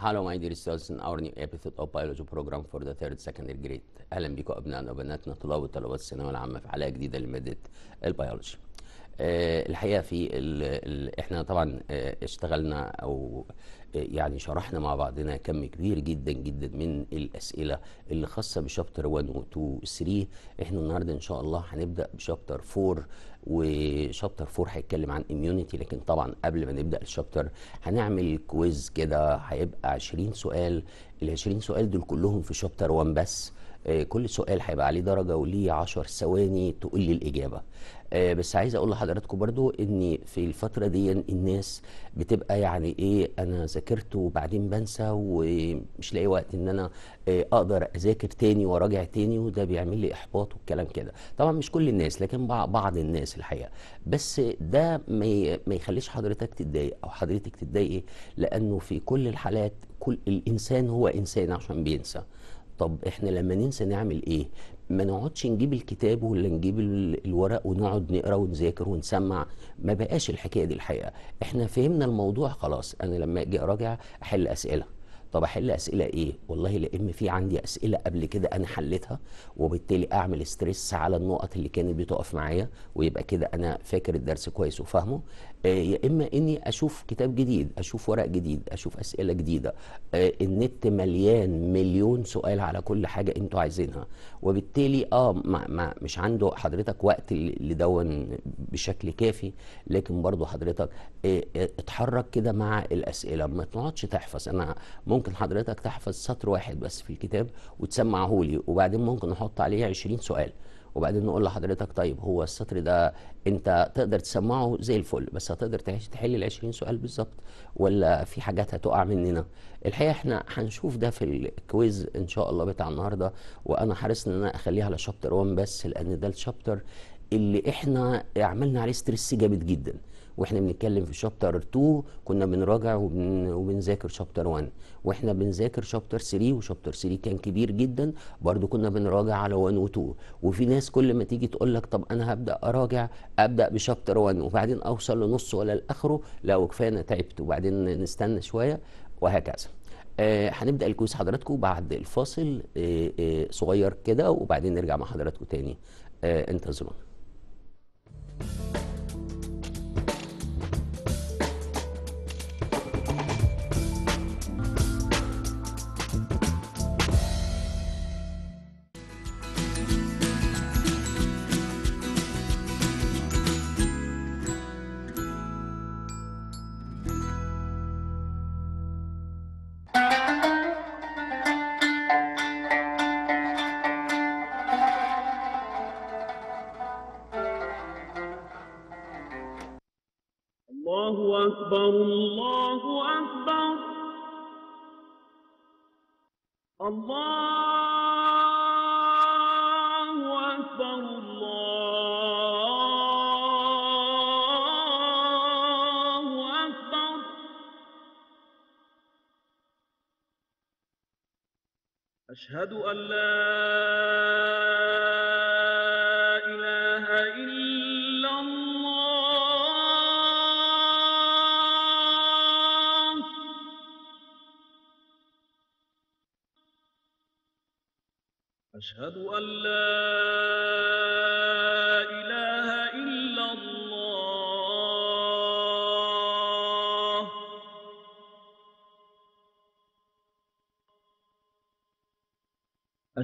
هلا ماي دير ستودنتس ان اور نيو ابيثود اوف بيولوجي بروجرام فور ذا ثيرد سكندري جريد اهلا بكم ابنائنا وبناتنا طلاب وطلبات الثانويه العامه في حلقه جديده لماده البيولوجي آه، الحقيقه في احنا طبعا آه، اشتغلنا او آه، يعني شرحنا مع بعضنا كم كبير جدا جدا من الاسئله اللي خاصه بشابتر 1 و 2 و 3 احنا النهارده ان شاء الله هنبدا بشابتر 4 وشابتر 4 هيتكلم عن اميونيتي لكن طبعا قبل ما نبدا الشابتر هنعمل كويز كده هيبقى 20 سؤال ال 20 سؤال دول كلهم في شابتر 1 بس كل سؤال هيبقى عليه درجه وليه 10 ثواني تقول لي الاجابه آه بس عايز اقول لحضراتكم برضو ان في الفتره دي الناس بتبقى يعني ايه انا ذاكرت وبعدين بنسى ومش لاقي وقت ان انا آه اقدر اذاكر تاني وراجع تاني وده بيعمل لي احباط والكلام كده طبعا مش كل الناس لكن بعض الناس الحقيقه بس ده ما يخليش حضرتك تتضايق او حضرتك تتضايقي ايه؟ لانه في كل الحالات كل الانسان هو انسان عشان بينسى طب احنا لما ننسى نعمل ايه ما نقعدش نجيب الكتاب ولا نجيب الورق ونقعد نقرا ونذاكر ونسمع ما بقاش الحكايه دي الحقيقه احنا فهمنا الموضوع خلاص انا لما اجي اراجع احل اسئله طب احل اسئله ايه والله لان في عندي اسئله قبل كده انا حليتها وبالتالي اعمل ستريس على النقط اللي كانت بتقف معايا ويبقى كده انا فاكر الدرس كويس وفاهمه آه، يا اما اني اشوف كتاب جديد اشوف ورق جديد اشوف اسئله جديده آه، النت مليان مليون سؤال على كل حاجه انتوا عايزينها وبالتالي اه ما ما مش عنده حضرتك وقت لدون بشكل كافي لكن برضو حضرتك آه، اتحرك كده مع الاسئله ما تقعدش تحفظ انا ممكن حضرتك تحفظ سطر واحد بس في الكتاب وتسمعه لي وبعدين ممكن احط عليه 20 سؤال وبعدين نقول لحضرتك طيب هو السطر ده انت تقدر تسمعه زي الفل بس هتقدر تحل ال 20 سؤال بالظبط ولا في حاجات هتقع مننا الحقيقه احنا هنشوف ده في الكويز ان شاء الله بتاع النهارده وانا حريص ان انا اخليها على شابتر 1 بس لان ده الشابتر اللي احنا عملنا عليه ستريس جامد جدا واحنا بنتكلم في شابتر 2 كنا بنراجع وبن... وبنذاكر شابتر 1 واحنا بنذاكر شابتر 3 وشابتر 3 كان كبير جدا برضو كنا بنراجع على 1 و 2 وفي ناس كل ما تيجي تقول لك طب انا هبدا اراجع ابدا بشابتر 1 وبعدين اوصل لنص ولا لاخره لا وكفايه انا تعبت وبعدين نستنى شويه وهكذا آه هنبدا الكويس حضراتكم بعد الفاصل آه آه صغير كده وبعدين نرجع مع حضراتكم تاني آه انتظرونا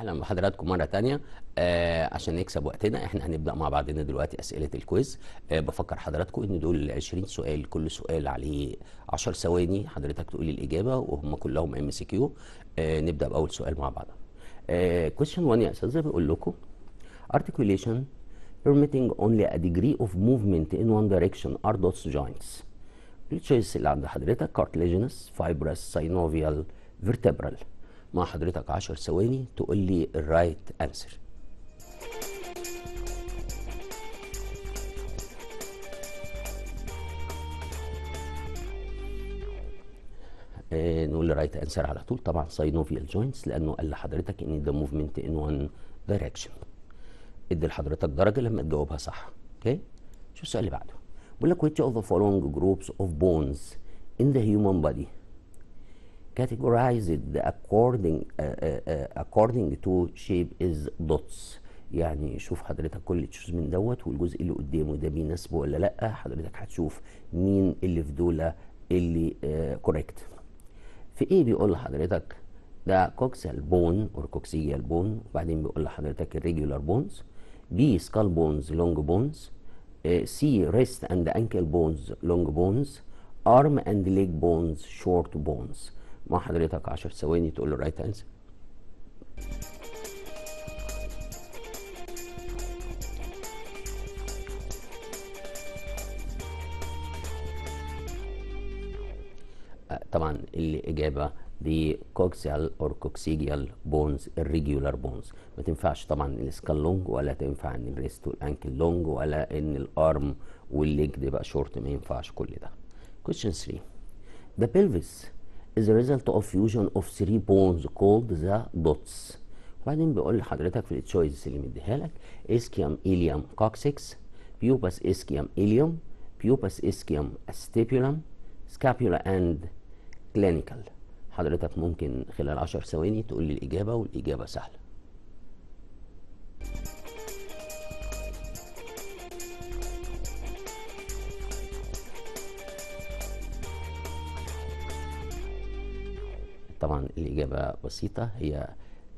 اهلا بحضراتكم مره تانية آه عشان نكسب وقتنا احنا هنبدا مع بعضنا دلوقتي اسئله الكويز آه بفكر حضراتكم ان دول 20 سؤال كل سؤال عليه 10 ثواني حضرتك تقولي الاجابه وهم كلهم ام سي كيو آه، نبدا باول سؤال مع بعض كويشن آه، 1 يا استاذ بقول لكم articulation permitting only a degree of movement in one direction are those joints التشويس اللي عند حضرتك cartilaginous fibrous synovial vertebral مع حضرتك 10 ثواني تقول لي الرايت انسر آه، نقول رايت انسر على طول طبعا ساينوفيال جوينتس لانه قال لحضرتك ان ذا موفمنت ان وان دايركشن ادي لحضرتك درجه لما تجاوبها صح اوكي شوف السؤال اللي بعده بيقول لك which of the following groups of bones in the human body categorized according, uh, uh, uh, according to shape is dots يعني شوف حضرتك كل تشوز من دوت والجزء اللي قدامه ده بيناسبه ولا لا حضرتك هتشوف مين اللي في دول اللي كوريكت آه، في ايه بيقول لحضرتك ده كوكسال بون او كوكسيال بون وبعدين بيقول لحضرتك الريجولار بونز بي سكال بونز لونج بونز سي ريست اند انكل بونز لونج بونز ارم اند ليج بونز شورت بونز مع حضرتك 10 ثواني تقول له رايت انسر آه، طبعا الاجابه دي كوكسيال اور كوكسيجيال بونز الريجولار بونز ما تنفعش طبعا السكال لونج ولا تنفع ان الريست والانكل لونج ولا ان الارم والليج بقى شورت ما ينفعش كل ده كويشن 3 the pelvis is a result of fusion of three bones called the dots وبعدين بيقول لحضرتك في التشويس اللي مديها لك اسكيوم إليوم كوكسكس بيوبس اسكيوم إليوم بيوبس اسكيوم استيبولم سكابيولا اند كلينيكال حضرتك ممكن خلال 10 ثواني تقول لي الإجابة والإجابة سهلة طبعا الإجابة بسيطة هي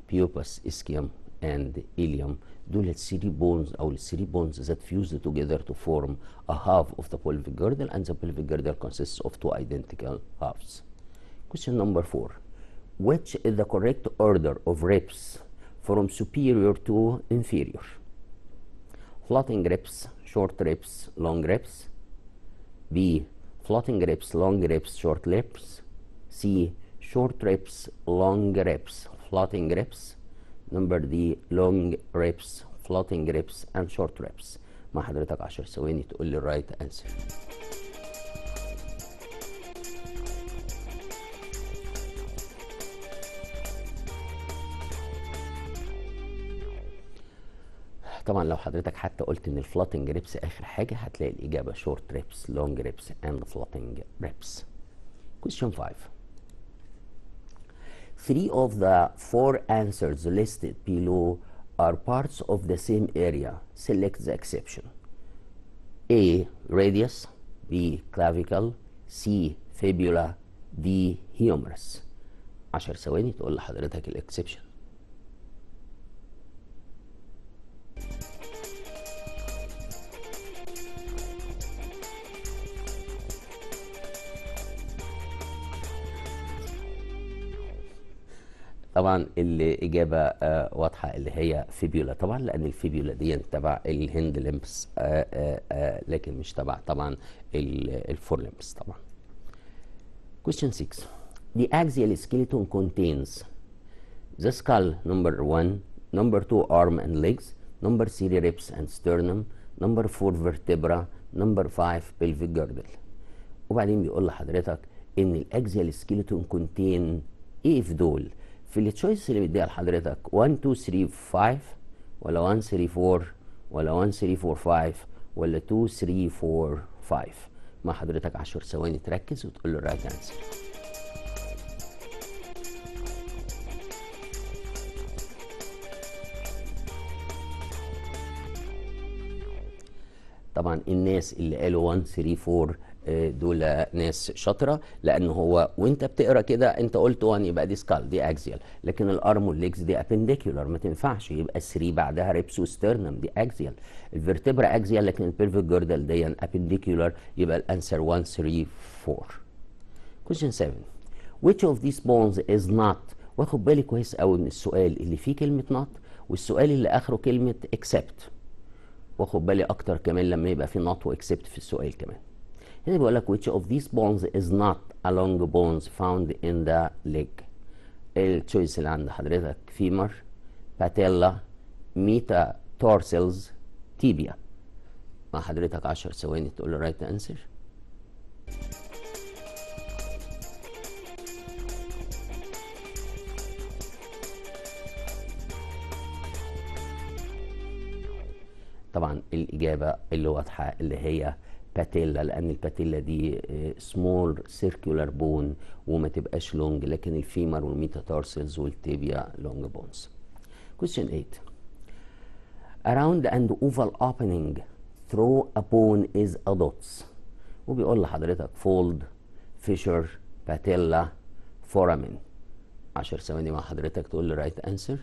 بيوبس اسكيوم and ileum دول الثري بونز أو الثري bones that fuse together to form a half of the pelvic girdle and the pelvic girdle consists of two identical halves. Question number four. Which is the correct order of ribs from superior to inferior? Floating ribs, short ribs, long ribs. B. Floating ribs, long ribs, short ribs. C. short reps long reps floating reps number دي long reps floating reps and short reps مع حضرتك 10 ثواني تقول لي الرايت انسر طبعا لو حضرتك حتى قلت ان الفلاتنج ريبس اخر حاجه هتلاقي الاجابه شورت ريبس لونج ريبس اند فلاتنج ريبس question 5 Three of the four answers listed below are parts of the same area. Select the exception. A. Radius B. Clavicle C. Fibula D. Humerus 10 ثواني تقول لحضرتك الاكسبشن طبعا الإجابة آه، واضحة اللي هي فيبيولا طبعا لأن الفيبيولا دي تبع الهند لمبس آه، آه، لكن مش تبع طبعا الفور ليمبس طبعا Question 6 The axial skeleton contains the skull number 1 number 2 arm and legs number 3 ribs and sternum number 4 vertebra number 5 pelvic girdle وبعدين بيقول لحضرتك ان الاكزيال سكيلتون كونتين ايه في دول في التشويس اللي بيديها لحضرتك 1 2 3 5 ولا 1 3 4 ولا 1 3 4 5 ولا 2 3 4 5 مع حضرتك 10 ثواني تركز وتقول له الرايت انسر طبعا الناس اللي قالوا 1 3 4 آه، دول ناس شاطره لان هو وانت بتقرا كده انت قلت وان يبقى دي سكال دي اكزيال لكن الارم والليجز دي ابنديكولار ما تنفعش يبقى 3 بعدها ريبسو ستيرنم دي اكزيال الفرتبرا اكزيال لكن البيرفيك جردل دي ابنديكولار يبقى الانسر 1 3 4 كويشن 7 which of these bones is not واخد بالي كويس قوي من السؤال اللي فيه كلمه not والسؤال اللي اخره كلمه except واخد بالي اكتر كمان لما يبقى في not واكسبت في السؤال كمان هنا بيقول لك which of these bones is not a long bones found in the leg إيه التشويس اللي عند حضرتك فيمر patella ميتا تورسلز تيبيا مع حضرتك 10 ثواني تقول له right انسر طبعا الاجابه اللي واضحه اللي هي باتيلا لان الباتيلا دي سمول سيركولار بون وما تبقاش لونج لكن الفيمر والميتاتارسلز والتيبيا لونج بونز question 8 around and oval opening through a bone is a dots وبيقول لحضرتك fold fissure patella foramen 10 ثواني مع حضرتك تقول لي right answer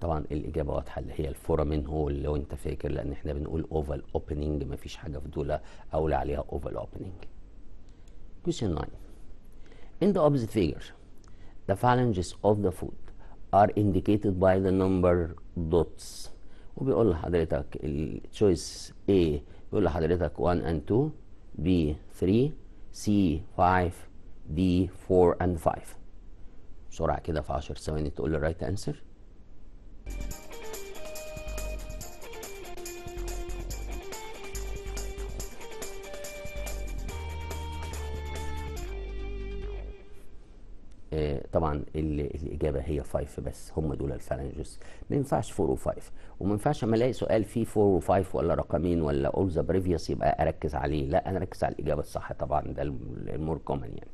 طبعا الاجابه واضحه اللي هي الفورامين هول لو انت فاكر لان احنا بنقول اوفال اوبننج مفيش حاجه في دول اولى عليها اوفال اوبننج question 9 in the opposite figure the phalanges of the foot are indicated by the number dots وبيقول لحضرتك التشويس A بيقول لحضرتك 1 and 2 B 3 C 5 D 4 and 5 بسرعة كده في 10 ثواني تقول الرايت انسر آه، طبعا الاجابه هي 5 بس هم دول الفالنجز ما ينفعش 4 و5 وما ينفعش اما الاقي سؤال فيه 4 و5 ولا رقمين ولا اول ذا بريفيوس يبقى اركز عليه لا انا اركز على الاجابه الصح طبعا ده المور كومن يعني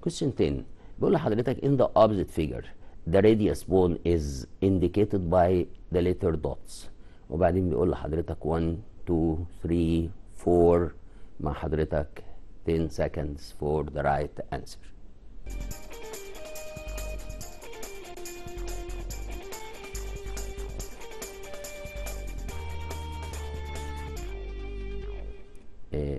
كويستشن 10 بيقول لحضرتك ان ذا اوبزيت فيجر the radius bone is indicated by the letter dots وبعدين بيقول لحضرتك 1 2 3 4 مع حضرتك 10 seconds for the right answer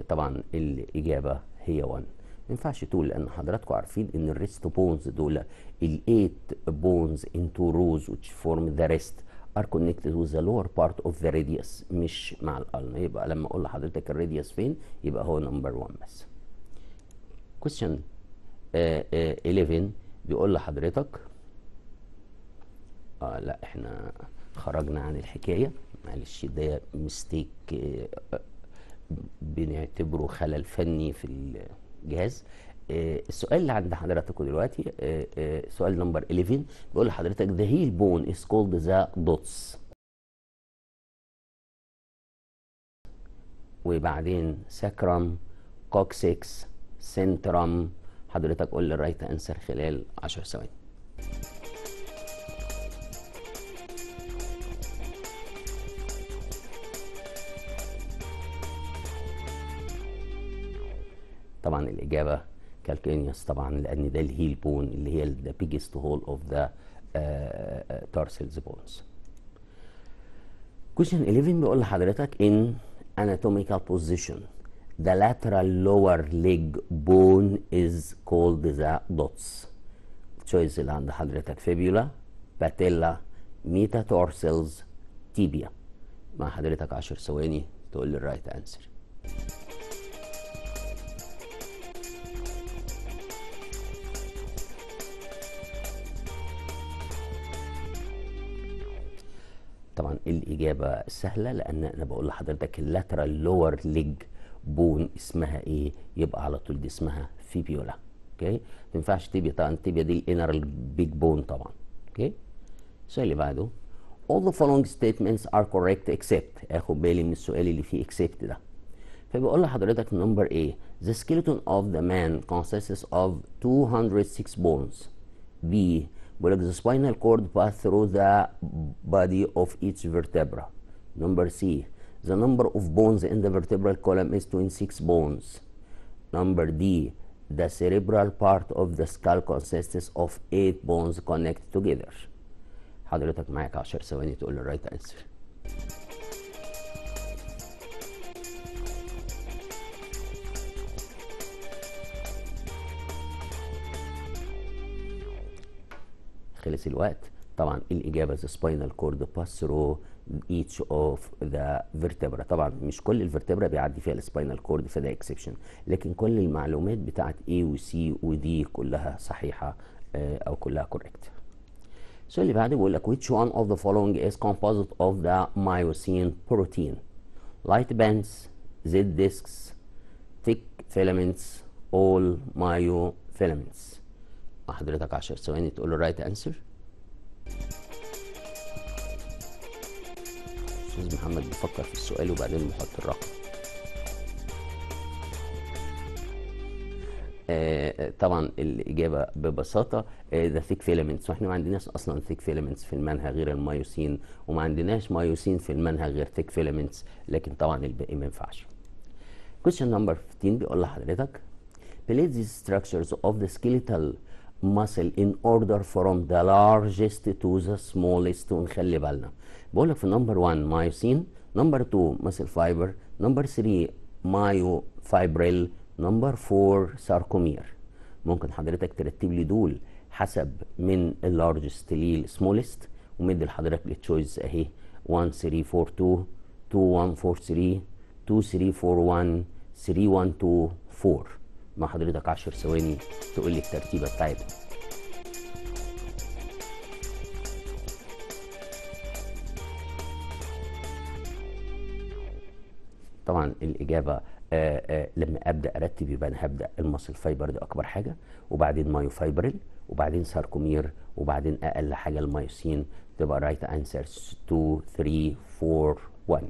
طبعا الإجابة هي 1 ينفعش تقول لان حضراتكم عارفين ان الريست بونز دول الايت بونز انتو روز وتش فورم ذا ريست ار كونكتد وذ the بارت اوف ذا the مش مع القرن يبقى لما اقول لحضرتك الراديوس فين يبقى هو نمبر 1 بس كويستشن uh, uh, 11 بيقول لحضرتك اه لا احنا خرجنا عن الحكايه معلش ده مستيك آه، آه، بنعتبره خلل فني في جهاز آه، السؤال اللي عند حضرتك دلوقتي آه، آه، سؤال نمبر 11 بيقول لحضرتك ذا هيل بون از كولد ذا دوتس وبعدين ساكرام كوكسكس سنترم حضرتك قول لي الرايت انسر خلال 10 ثواني طبعا الاجابه كالكينيوس طبعا لان ده الهيل بون اللي هي ذا بيجست هول اوف ذا تارسلز بونز كويشن 11 بيقول لحضرتك ان anatomical position the lateral lower leg bone is called the dots choice اللي عند حضرتك fibula patella metatarsals tibia مع حضرتك 10 ثواني تقول لي الرايت انسر طبعا الاجابه سهله لان انا بقول لحضرتك اللاترال لور ليج بون اسمها ايه يبقى على طول دي اسمها فيبيولا اوكي ما ينفعش تيبيا طبعا تيبيا دي الانر بيج بون طبعا اوكي السؤال اللي بعده all the following statements are correct except اخد بالي من السؤال اللي فيه except ده فبيقول لحضرتك نمبر A the skeleton of the man consists of 206 bones B where the spinal cord pass through the body of each vertebra. Number C, the number of bones in the vertebral column is 26 bones. Number D, the cerebral part of the skull consists of 8 bones connected together. حضرتك معاك 10 ثواني تقول الرايت answer. ثلث الوقت طبعا الاجابه ذا سباينال كورد باس ثرو ايتش اوف ذا فيرتبرا طبعا مش كل الفيرتبرا بيعدي فيها السباينال كورد فده اكسبشن لكن كل المعلومات بتاعت اي وسي ودي كلها صحيحه آه، او كلها كوريكت السؤال اللي بعده بيقول لك وان اوف ذا فولوينج از كومبوزيت اوف ذا مايوسين بروتين protein بانس bands ديسكس disks فيلمنتس اول مايو فيلمنتس مع حضرتك 10 ثواني تقول له رايت انسر استاذ محمد بيفكر في السؤال وبعدين بيحط الرقم آه, آه، طبعا الاجابه ببساطه ذا ثيك فيلمنتس واحنا ما عندناش اصلا ثيك فيلمنتس في المنهى غير المايوسين وما عندناش مايوسين في المنهى غير ثيك فيلمنتس لكن طبعا الباقي ما ينفعش. كويشن نمبر 15 بيقول لحضرتك Place these ستراكشرز اوف ذا سكيلتال muscle in order from the largest to the smallest ونخلي بالنا بقول في نمبر 1 مايوسين نمبر 2 muscle fiber نمبر 3 مايو فايبريل نمبر 4 sarcomere ممكن حضرتك ترتب لي دول حسب من اللارجست للسمولست ومدي لحضرتك التشويس اهي 1 3 4 2 2 1 4 3 2 3 4 1 3 1 2 4 مع حضرتك 10 ثواني تقول لي الترتيبه بتاعتها طبعا الاجابه آآ آه، آآ آه، لما ابدا ارتب يبقى انا هبدا المصل فايبر دي اكبر حاجه وبعدين مايو فايبرل وبعدين ساركومير وبعدين اقل حاجه المايوسين تبقى رايت انسرز 2 3 4 1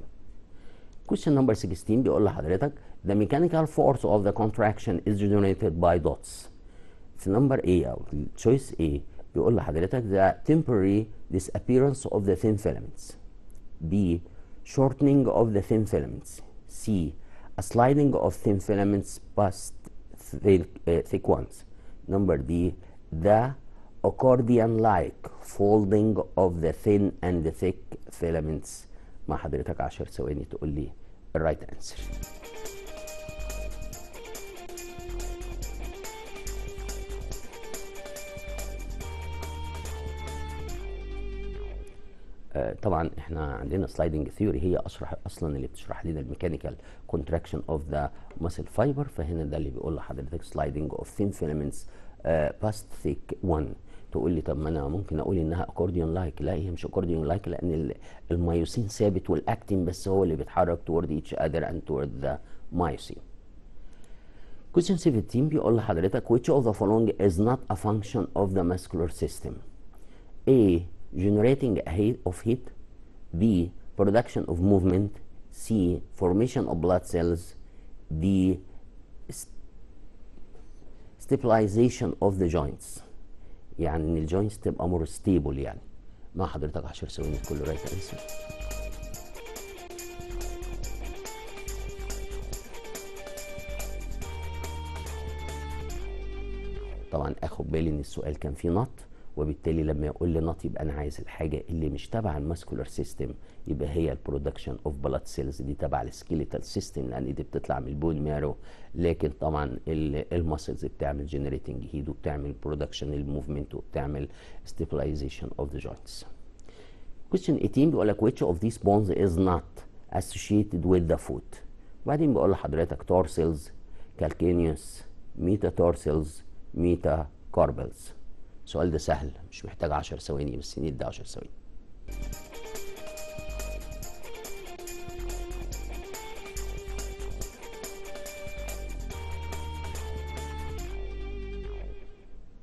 كويشن نمبر 16 بيقول لحضرتك The mechanical force of the contraction is generated by dots. It's number A uh, choice A بيقول لحضرتك the temporary disappearance of the thin filaments. B shortening of the thin filaments. C a sliding of thin filaments past thick, uh, thick ones. Number D the accordion-like folding of the thin and the thick filaments. مع حضرتك 10 ثواني تقول لي the right answer. طبعا احنا عندنا سلايدنج ثيوري هي اشرح اصلا اللي بتشرح لنا الميكانيكال كونتراكشن اوف ذا ماسل فايبر فهنا ده اللي بيقول لحضرتك سلايدنج اوف ثين فيلمنتس باست ثيك 1 تقول لي طب ما انا ممكن اقول انها اكورديون لايك لا هي مش اكورديون لايك لان الميوسين ثابت والاكتين بس هو اللي بيتحرك تورد ايتش اذر اند تورد ذا ميوسين question 17 بيقول لحضرتك which of the following is not a function of the muscular system A generating a of heat B production of movement C formation of blood cells D stabilization of the joints يعني ان الجوينتس تبقى مور ستيبل يعني مع حضرتك 10 ثواني كله رايت انسر طبعا اخد بالي ان السؤال كان فيه نط وبالتالي لما يقول لي نط يبقى انا عايز الحاجه اللي مش تبع الماسكولار سيستم يبقى هي البرودكشن اوف بلاد سيلز دي تبع السكيليتال سيستم لان دي بتطلع من البون مارو لكن طبعا الماسلز بتعمل جنريتنج هيد وبتعمل برودكشن الموفمنت وبتعمل ستيبلايزيشن اوف ذا جوينتس كويستشن 18 بيقول لك ويتش اوف ذيس بونز از نوت اسوشيتد with ذا فوت. وبعدين بيقول لحضرتك تورسلز تورسلز ميتا كاربلز. السؤال ده سهل مش محتاج 10 ثواني بس ندي 10 ثواني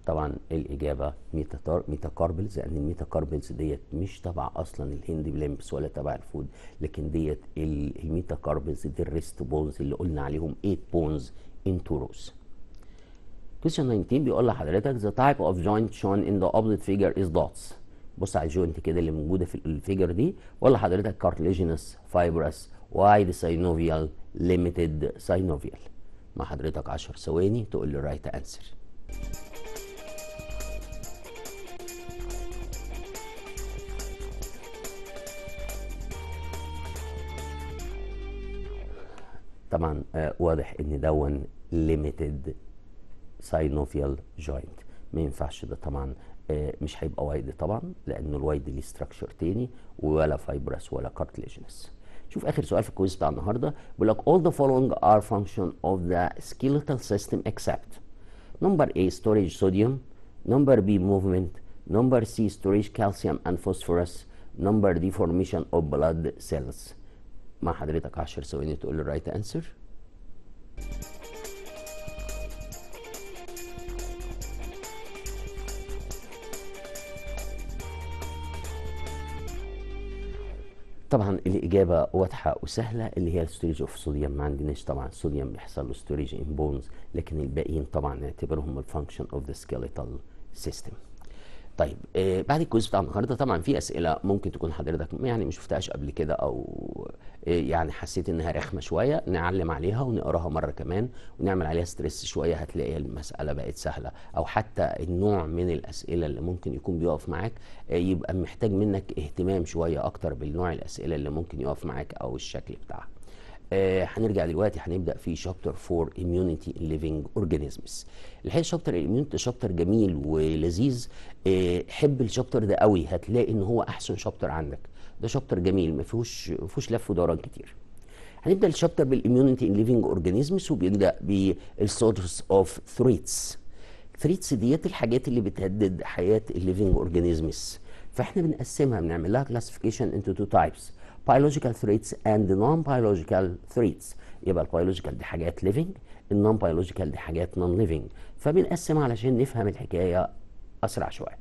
طبعا الاجابه ميتا ميتاكاربلز لان يعني الميتاكاربلز ديت مش تبع اصلا الهند بلمبس ولا تبع الفود لكن ديت الميتاكاربلز دي الريست بونز اللي قلنا عليهم 8 بونز انتوروس question 19 بيقول لحضرتك the type of joint shown in the opposite figure is dots بص على الجوينت كده اللي موجوده في الفيجر دي ولا حضرتك cartilaginous fibrous wide synovial limited synovial مع حضرتك 10 ثواني تقول لي رايت انسر طبعا واضح ان دون limited synovial joint ما ينفعش ده طبعا مش هيبقى وايد طبعا لانه الوايد ليه ستراكشر تاني ولا فايبرس ولا كارتليجنس شوف اخر سؤال في الكويز بتاع النهارده بيقول لك all the following are function of the skeletal system except number A storage sodium number B movement number C storage calcium and phosphorus number D formation of blood cells مع حضرتك 10 ثواني تقول الرايت انسر right answer. طبعا الاجابه واضحه وسهله اللي هي الاستوريج اوف صوديوم ما عندناش طبعا صوديوم بيحصل له ستوريج ان بونز لكن الباقيين طبعا نعتبرهم الفانكشن اوف ذا سكيليتال سيستم طيب آه بعد الكويز بتاع النهارده طبعا في اسئله ممكن تكون حضرتك يعني ما شفتهاش قبل كده او آه يعني حسيت انها رخمه شويه نعلم عليها ونقراها مره كمان ونعمل عليها ستريس شويه هتلاقي المساله بقت سهله او حتى النوع من الاسئله اللي ممكن يكون بيقف معاك آه يبقى محتاج منك اهتمام شويه اكتر بالنوع الاسئله اللي ممكن يقف معاك او الشكل بتاعها آه هنرجع دلوقتي هنبدا في شابتر 4 اميونيتي ليفنج اورجانيزمز الحقيقه شابتر الاميونيتي شابتر جميل ولذيذ آه حب الشابتر ده قوي هتلاقي ان هو احسن شابتر عندك ده شابتر جميل ما فيهوش ما فيهوش لف ودوران كتير هنبدا الشابتر بالاميونيتي ليفنج اورجانيزمز وبيبدا بالسورس اوف ثريتس ثريتس ديت الحاجات اللي بتهدد حياه الليفنج اورجانيزمز فاحنا بنقسمها بنعمل لها كلاسيفيكيشن انتو تو تايبس biological threats and non-biological threats يبقى biological دي حاجات living non biological دي حاجات non living فبنقسمها علشان نفهم الحكاية أسرع شوية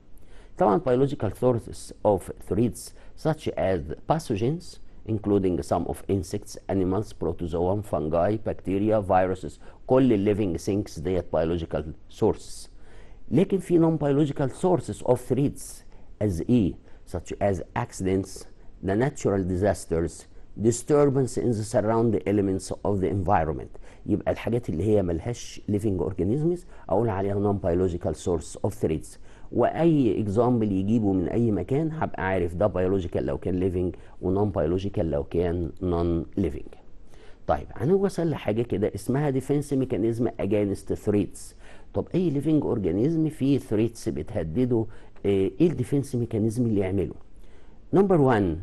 طبعا biological sources of threats such as pathogens including some of insects, animals, protozoa, fungi, bacteria, viruses كل living things ديت biological sources لكن في non biological sources of threats as e such as accidents the natural disasters disturbance in the surrounding elements of the environment يبقى الحاجات اللي هي ملهاش living organisms اقول عليها non biological source of threats واي اكزامبل يجيبه من اي مكان هبقى عارف ده بيولوجيكال لو كان ليفنج ونون بيولوجيكال لو كان نون ليفنج. طيب هنوصل لحاجه كده اسمها ديفنس ميكانيزم اجينست ثريتس طب اي ليفنج اورجانيزم فيه ثريتس بتهدده آه، ايه الديفنس ميكانيزم اللي يعمله نمبر 1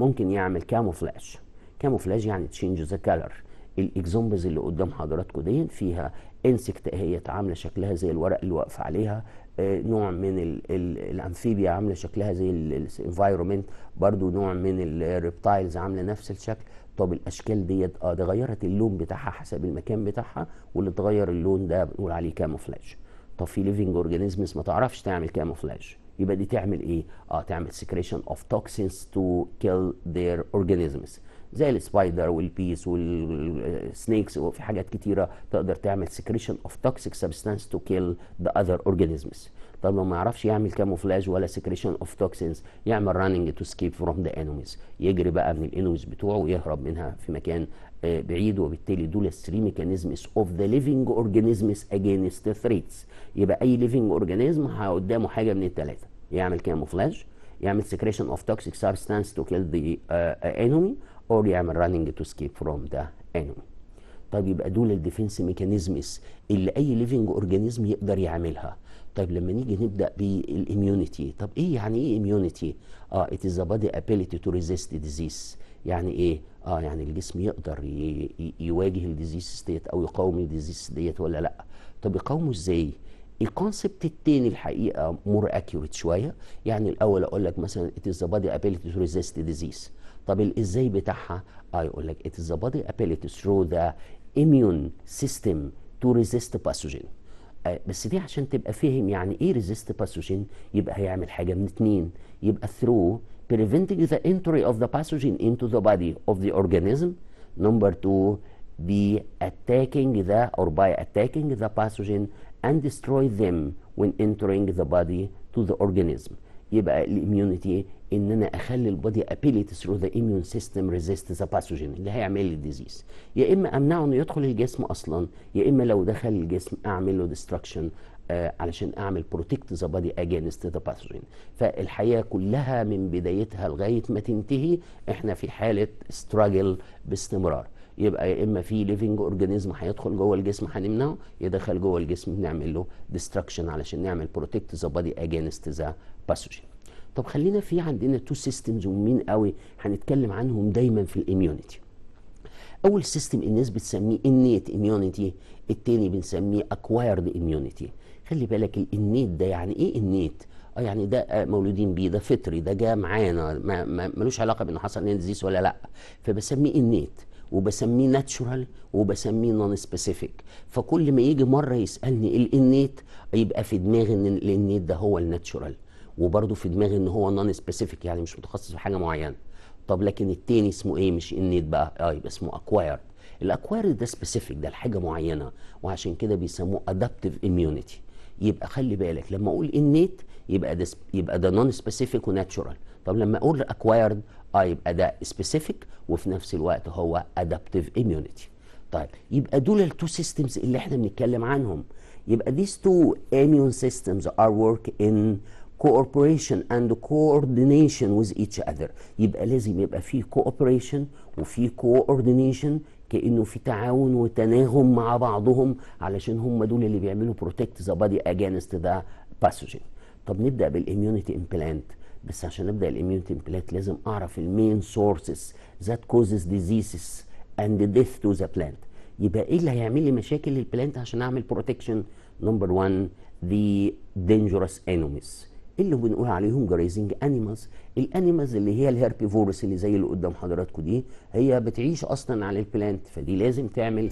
ممكن يعمل كاموفلاج كاموفلاج يعني تشينج ذا كالر الاكزومبلز اللي قدام حضراتكم دي فيها انسكت اهيت عامله شكلها زي الورق اللي واقف عليها آه، نوع من الامفيبيا عامله شكلها زي الانفايرومنت برضو نوع من الريبتايلز عامله نفس الشكل طب الاشكال ديت اه ده غيرت اللون بتاعها حسب المكان بتاعها واللي اتغير اللون ده بنقول عليه كاموفلاج طب في ليفنج اورجانيزمز ما تعرفش تعمل كاموفلاج يبقى دي تعمل ايه؟ اه تعمل secretion of toxins to kill their organisms زي السبايدر والبيس والسنيكس وفي حاجات كتيره تقدر تعمل secretion of toxic substance to kill the other organisms طب لو ما يعرفش يعمل كاموفلاج ولا سكريشن اوف توكسينز يعمل راننج تو سكيب فروم ذا انيميز يجري بقى من الانيميز بتوعه ويهرب منها في مكان آه، بعيد وبالتالي دول الثري ميكانيزمز اوف ذا ليفنج اورجانيزمز اجينست ثريتس يبقى اي ليفنج اورجانيزم قدامه حاجه من الثلاثه يعمل كاموفلاج يعمل سكريشن اوف توكسيك سبستانس تو كيل ذا انمي اور يعمل راننج تو سكيب فروم ذا انيمي طب يبقى دول الديفنس ميكانيزمز اللي اي ليفنج اورجانيزم يقدر يعملها طيب لما نيجي نبدا بالاميونيتي طب ايه يعني ايه اميونيتي اه ات از ذا بادي ability تو ريزيست ديزيز يعني ايه اه يعني الجسم يقدر يواجه الديزيز ستيت او يقاوم الديزيز ديت ولا لا طب يقاومه ازاي الكونسبت التاني الحقيقه مور اكيوريت شويه يعني الاول اقول لك مثلا ات از ذا بادي ability تو ريزيست ديزيز طب الازاي بتاعها اه يقول لك ات از ذا بادي ability ثرو ذا immune system to resist pathogen بس دي عشان تبقى فاهم يعني ايه ريزيست باثوجين يبقى هيعمل حاجه من اتنين يبقى through preventing the entry of the pathogen into the body of the organism number two be attacking the or by attacking the pathogen and destroy them when entering the body to the organism يبقى الاميونيتي ان انا اخلي البادي ابيليت ثرو ذا اميون سيستم ريزيست ذا باثوجين اللي هيعمل لي الديزيز يا اما امنعه انه يدخل الجسم اصلا يا اما لو دخل الجسم اعمل له ديستراكشن آه علشان اعمل بروتكت ذا بادي اجينست ذا باثوجين فالحياه كلها من بدايتها لغايه ما تنتهي احنا في حاله استراجل باستمرار يبقى يا اما في ليفنج اورجانيزم هيدخل جوه الجسم هنمنعه يدخل جوه الجسم نعمل له ديستراكشن علشان نعمل بروتكت ذا بادي اجينست ذا باثوجين طب خلينا في عندنا تو سيستمز مهمين قوي هنتكلم عنهم دايما في الاميونيتي اول سيستم الناس بتسميه انيت اميونيتي التاني بنسميه اكوايرد اميونيتي خلي بالك الانيت ده يعني ايه انيت اه يعني ده آه، مولودين بيه ده فطري ده جاء معانا ملوش علاقه بان حصل لنا ديزيز ولا لا فبسميه انيت وبسميه ناتشورال وبسميه نون سبيسيفيك فكل ما يجي مره يسالني الانيت يبقى في دماغي ان الانيت ده هو الناتشورال وبرده في دماغي ان هو نون سبيسيفيك يعني مش متخصص في حاجه معينه طب لكن التاني اسمه ايه مش انيت بقى اه يبقى اسمه اكوايرد الاكواير ده سبيسيفيك ده لحاجه معينه وعشان كده بيسموه ادابتيف اميونيتي يبقى خلي بالك لما اقول انيت يبقى ده يبقى ده نون سبيسيفيك وناتشورال طب لما اقول اكوايرد اه يبقى ده سبيسيفيك وفي نفس الوقت هو ادابتيف اميونيتي طيب يبقى دول التو سيستمز اللي احنا بنتكلم عنهم يبقى these two immune systems are work in cooperation and coordination with each other يبقى لازم يبقى في cooperation وفي coordination كانه في تعاون وتناغم مع بعضهم علشان هم دول اللي بيعملوا protect the body against the pathogen طب نبدا بالاميونيتي امبلانت بس عشان ابدا الاميونيتي امبلانت لازم اعرف المين سورسز ذات كوزز diseases اند ديث تو ذا بلانت يبقى ايه اللي هيعمل لي مشاكل للبلانت عشان اعمل بروتكشن نمبر 1 the dangerous enemies اللي بنقول عليهم جرايزنج انيمالز الانيمالز اللي هي الهيربيفورس اللي زي اللي قدام حضراتكم دي هي بتعيش اصلا على البلانت فدي لازم تعمل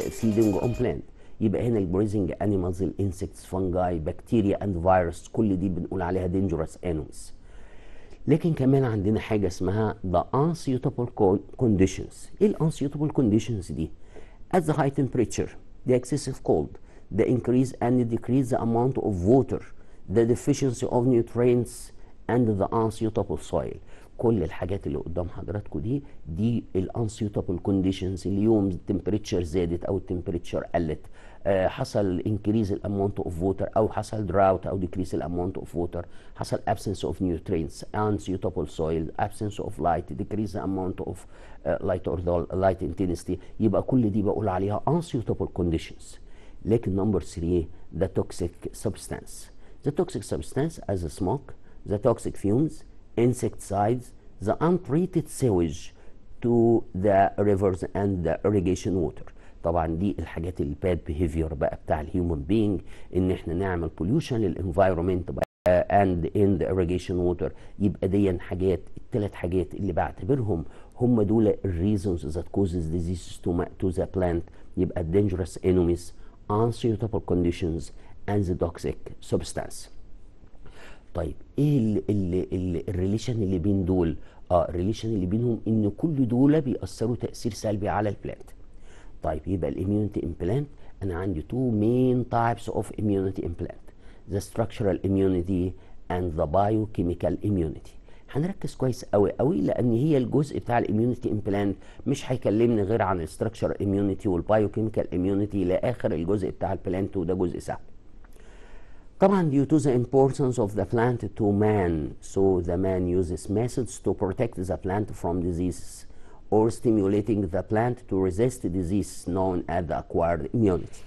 فيدنج اون بلانت يبقى هنا الجرايزنج انيمالز الانسكتس فانجاي بكتيريا اند فيروس كل دي بنقول عليها دينجرس انيمالز لكن كمان عندنا حاجه اسمها ذا انسيوتابل كونديشنز ايه الانسيوتابل كونديشنز دي at the high temperature ذا excessive cold the increase and decrease the amount of water the deficiency of nutrients and the unsuitable soil كل الحاجات اللي قدام حضراتكم دي دي الانسيوتابل كونديشنز اليوم التمبريتشر زادت او التمبريتشر قلت آه حصل انكريز الاماونت اوف ووتر او حصل دراوت او ديكريز الاماونت اوف ووتر حصل absence of nutrients unsuitable soil absence of light decrease amount of لايت آه، light or the light intensity يبقى كل دي بقول عليها unsuitable conditions لكن نمبر 3 ذا toxic substance the toxic substance as smoke, the toxic fumes, insecticides, the untreated sewage to the rivers and the irrigation water. طبعا دي الحاجات اللي الباد بيهيفير بقى بتاع الهيومن بينج ان احنا نعمل pollution للانفايرمنت بقى اند ان ذا irrigation water يبقى دي حاجات الثلاث حاجات اللي بعتبرهم هم دول reasons that causes diseases to the plant يبقى dangerous enemies unsuitable conditions and the toxic substance طيب ايه الريليشن اللي بين دول اه الريليشن اللي بينهم ان كل دول بيأثروا تأثير سلبي على البلانت طيب يبقى الاميونتي امبلانت انا عندي تو مين تايبس اوف اميونتي امبلانت ذا ستراكشرال اميونتي اند ذا كيميكال اميونتي. هنركز كويس قوي قوي لان هي الجزء بتاع الاميونتي امبلانت مش هيكلمني غير عن اميونتي والبايو والبايوكيميكال اميونتي لاخر الجزء بتاع البلانت وده جزء سهل طبعا due to the importance of the plant to man so the man uses methods to protect the plant from diseases or stimulating the plant to resist disease known as the acquired immunity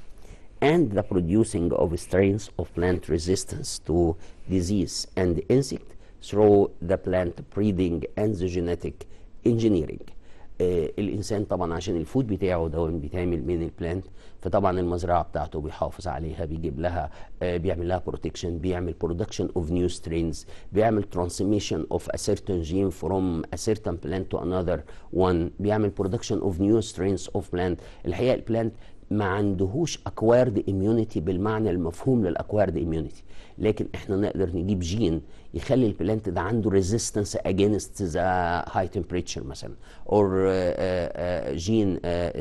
and the producing of strains of plant resistance to disease and insect through the plant breeding and the genetic engineering آه، الانسان طبعا عشان الفود بتاعه ده بيتعمل من البلانت فطبعا المزرعه بتاعته بيحافظ عليها بيجيب لها آه، بيعمل لها بروتكشن بيعمل برودكشن اوف نيو سترينز بيعمل ترانسميشن اوف ا سيرتن جين فروم ا سيرتن بلانت تو انذر وان بيعمل برودكشن اوف نيو سترينز اوف بلانت الحقيقه البلانت ما عندهوش اكوارد اميونيتي بالمعنى المفهوم للاكوارد اميونيتي لكن احنا نقدر نجيب جين يخلي البلانت ده عنده ريزيستنس اجينست ذا هاي تمبريتشر مثلا اور جين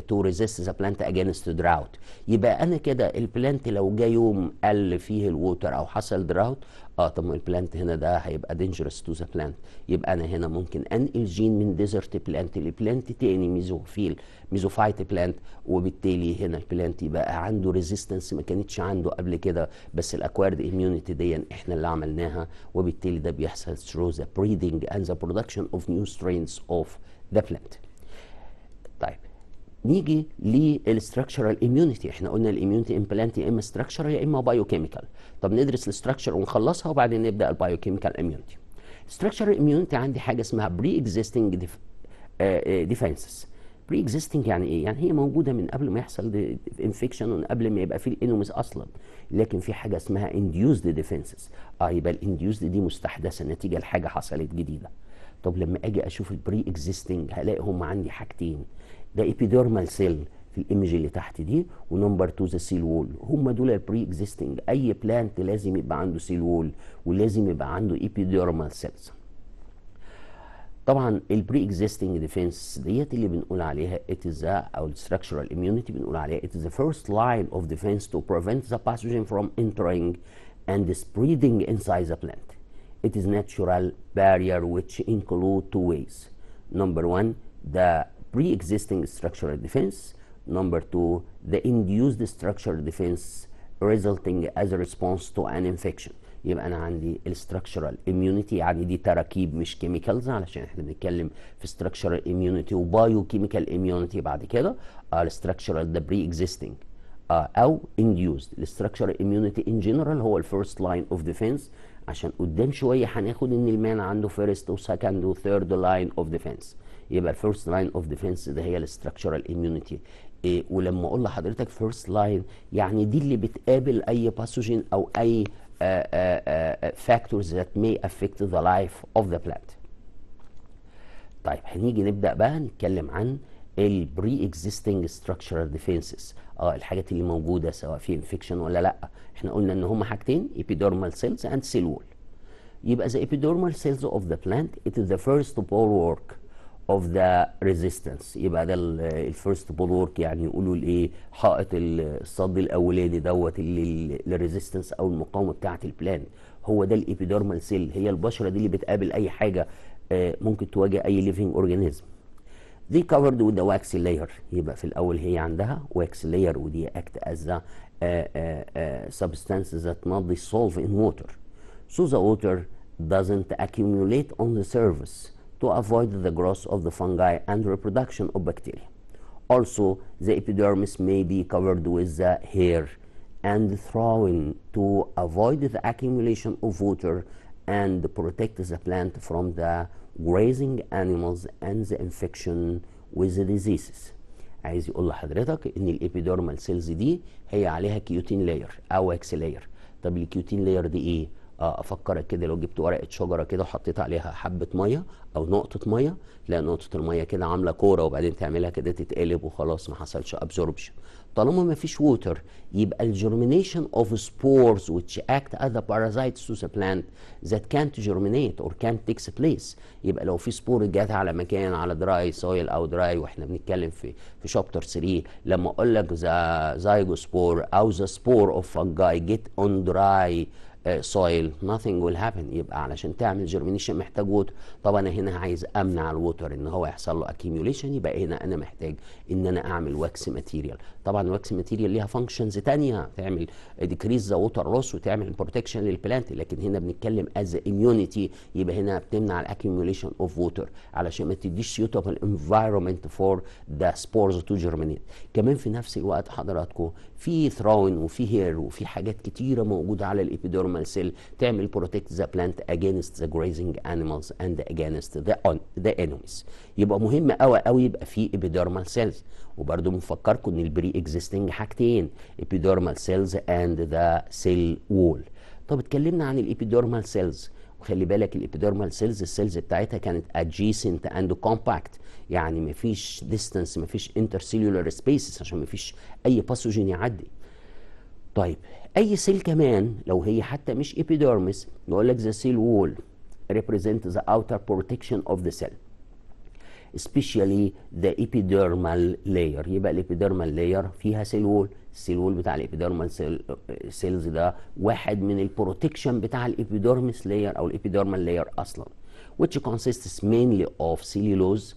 تو ريزيست ذا بلانت اجينست دراوت يبقى انا كده البلانت لو جه يوم قل فيه الووتر او حصل دراوت اه طب البلانت هنا ده هيبقى دينجرس تو ذا بلانت يبقى انا هنا ممكن انقل جين من ديزرت بلانت لبلانت تاني ميزوفيل ميزوفايت بلانت وبالتالي هنا البلانت يبقى عنده ريزيستنس ما كانتش عنده قبل كده بس الاكوارد اميونيتي دي احنا اللي عملناها وبالتالي ده بيحصل ثرو ذا بريدنج اند ذا برودكشن اوف نيو سترينز اوف ذا بلانت طيب نيجي للستراكشرال اميونيتي احنا قلنا الاميونيتي امبلانت يا اما ستراكشر يا اما بايو كيميكال طب ندرس الستراكشر ونخلصها وبعدين نبدا البايو كيميكال اميونيتي ستراكشرال اميونيتي عندي حاجه اسمها بري اكزيستنج ديفنسز بري اكزيستنج يعني ايه يعني هي موجوده من قبل ما يحصل انفكشن ومن قبل ما يبقى في الانوميز اصلا لكن في حاجه اسمها انديوزد ديفنسز اه يبقى الانديوزد دي مستحدثه نتيجه لحاجه حصلت جديده طب لما اجي اشوف البري اكزيستنج هلاقي هم عندي حاجتين ده ايبيديرمال سيل في الايمج اللي تحت دي ونمبر 2 ذا سيل وول هم دول البري اكزيستنج اي بلانت لازم يبقى عنده سيل وول ولازم يبقى عنده ايبيديرمال سيلز طبعا البري اكزيستنج ديفنس ديت اللي بنقول عليها it is او structural اميونيتي بنقول عليها it is the first line of defense to prevent the pathogen from entering and spreading inside the plant it is natural barrier which include two ways number the pre-existing structural defense. Number two, the induced structural defense resulting as a response to an infection. يبقى انا عندي الستراكشرال اميونيتي يعني دي تراكيب مش كيميكالز علشان احنا بنتكلم في ستراكشرال اميونيتي وبايو كيميكال اميونيتي بعد كده الستراكشرال ذا بري اكزيستنج او انديوزد الستراكشرال اميونيتي ان جنرال هو الفيرست لاين اوف ديفنس عشان قدام شويه هناخد ان المان عنده فيرست وسكند وثيرد لاين اوف ديفنس يبقى الفيرست لاين اوف ديفنس ده هي الاستراكشرال اميونيتي ولما اقول لحضرتك فيرست لاين يعني دي اللي بتقابل اي باثوجين او اي فاكتورز ذات مي افكت ذا لايف اوف ذا بلانت طيب هنيجي نبدا بقى نتكلم عن البري اكزيستنج ستراكشرال ديفنسز اه الحاجات اللي موجوده سواء في انفكشن ولا لا احنا قلنا ان هم حاجتين ايبيدورمال سيلز اند سيل وول يبقى the epidermal cells of the plant it is the first ball work of the resistance يبقى ده الفيرست بولورك يعني يقولوا الايه حائط الصد الاولاني دوت للريزيستنس او المقاومه بتاعه البلان هو ده الابيدرمال سيل هي البشره دي اللي بتقابل اي حاجه آه، ممكن تواجه اي ليفنج اورجانيزم دي كفرد وذ واكس لاير يبقى في الاول هي عندها واكس لاير ودي اكت از سبستانسز ذات نوت ديسولف ان ووتر سو ذا ووتر doesn't accumulate on the surface to avoid the growth of the fungi and reproduction of bacteria. Also, the epidermis may be covered with the hair and throwing to avoid the accumulation of water and protect the plant from the grazing animals and the infection with the diseases عايز يقول لحضرتك ان الابيدورمال سيلز دي هي عليها كيوتين لاير او اكس لاير طب الكيوتين لاير دي ايه افكرك كده لو جبت ورقه شجره كده وحطيت عليها حبه ميه او نقطه ميه تلاقي نقطه الميه كده عامله كوره وبعدين تعملها كده تتقلب وخلاص ما حصلش ابزوربشن طالما ما فيش ووتر يبقى الجرمينيشن اوف سبورز which act as a parasites to the plant that can't germinate or can't بليس place يبقى لو في سبور جات على مكان على دراي سويل او دراي واحنا بنتكلم في في شابتر 3 لما اقول لك ذا زايجوسبور او ذا سبور اوف فانجاي جيت اون دراي سويل آه، nothing will happen يبقى علشان تعمل جيرمينيشن محتاج ووتر طب انا هنا عايز امنع الووتر ان هو يحصل له اكيميوليشن يبقى هنا انا محتاج ان انا اعمل واكس ماتيريال طبعا الواكس ماتيريال ليها فانكشنز ثانيه تعمل ديكريز ذا ووتر لوس وتعمل بروتكشن للبلانت لكن هنا بنتكلم از اميونيتي يبقى هنا بتمنع الاكيوميوليشن اوف ووتر علشان ما تديش سيوتابل انفايرمنت فور ذا سبورز تو جيرمينيت كمان في نفس الوقت حضراتكم في ثراون وفي هير وفي حاجات كتيره موجوده على الابيدورمال سيل تعمل بروتكت ذا بلانت اجينست ذا جريزنج انيمالز اند اجينست ذا ذا انيميز يبقى مهم قوي قوي يبقى في ابيدورمال سيلز وبرده بنفكركم ان البري اكزيستنج حاجتين epidermal cells and the cell wall طب اتكلمنا عن الابيدورمال سيلز وخلي بالك الابيدورمال سيلز السيلز بتاعتها كانت adjacent and compact يعني مفيش distance مفيش intercellular spaces عشان مفيش اي باثوجين يعدي طيب اي سيل كمان لو هي حتى مش epidermis يقول لك ذا سيل وول represents the outer protection of the cell especially the epidermal layer يبقى الابيدرمال layer فيها سيل وول السيل وول بتاع الابيدرمال سيلز ده واحد من البروتكشن بتاع الابيدرمس layer او الابيدرمال layer اصلا which consists mainly of cellulose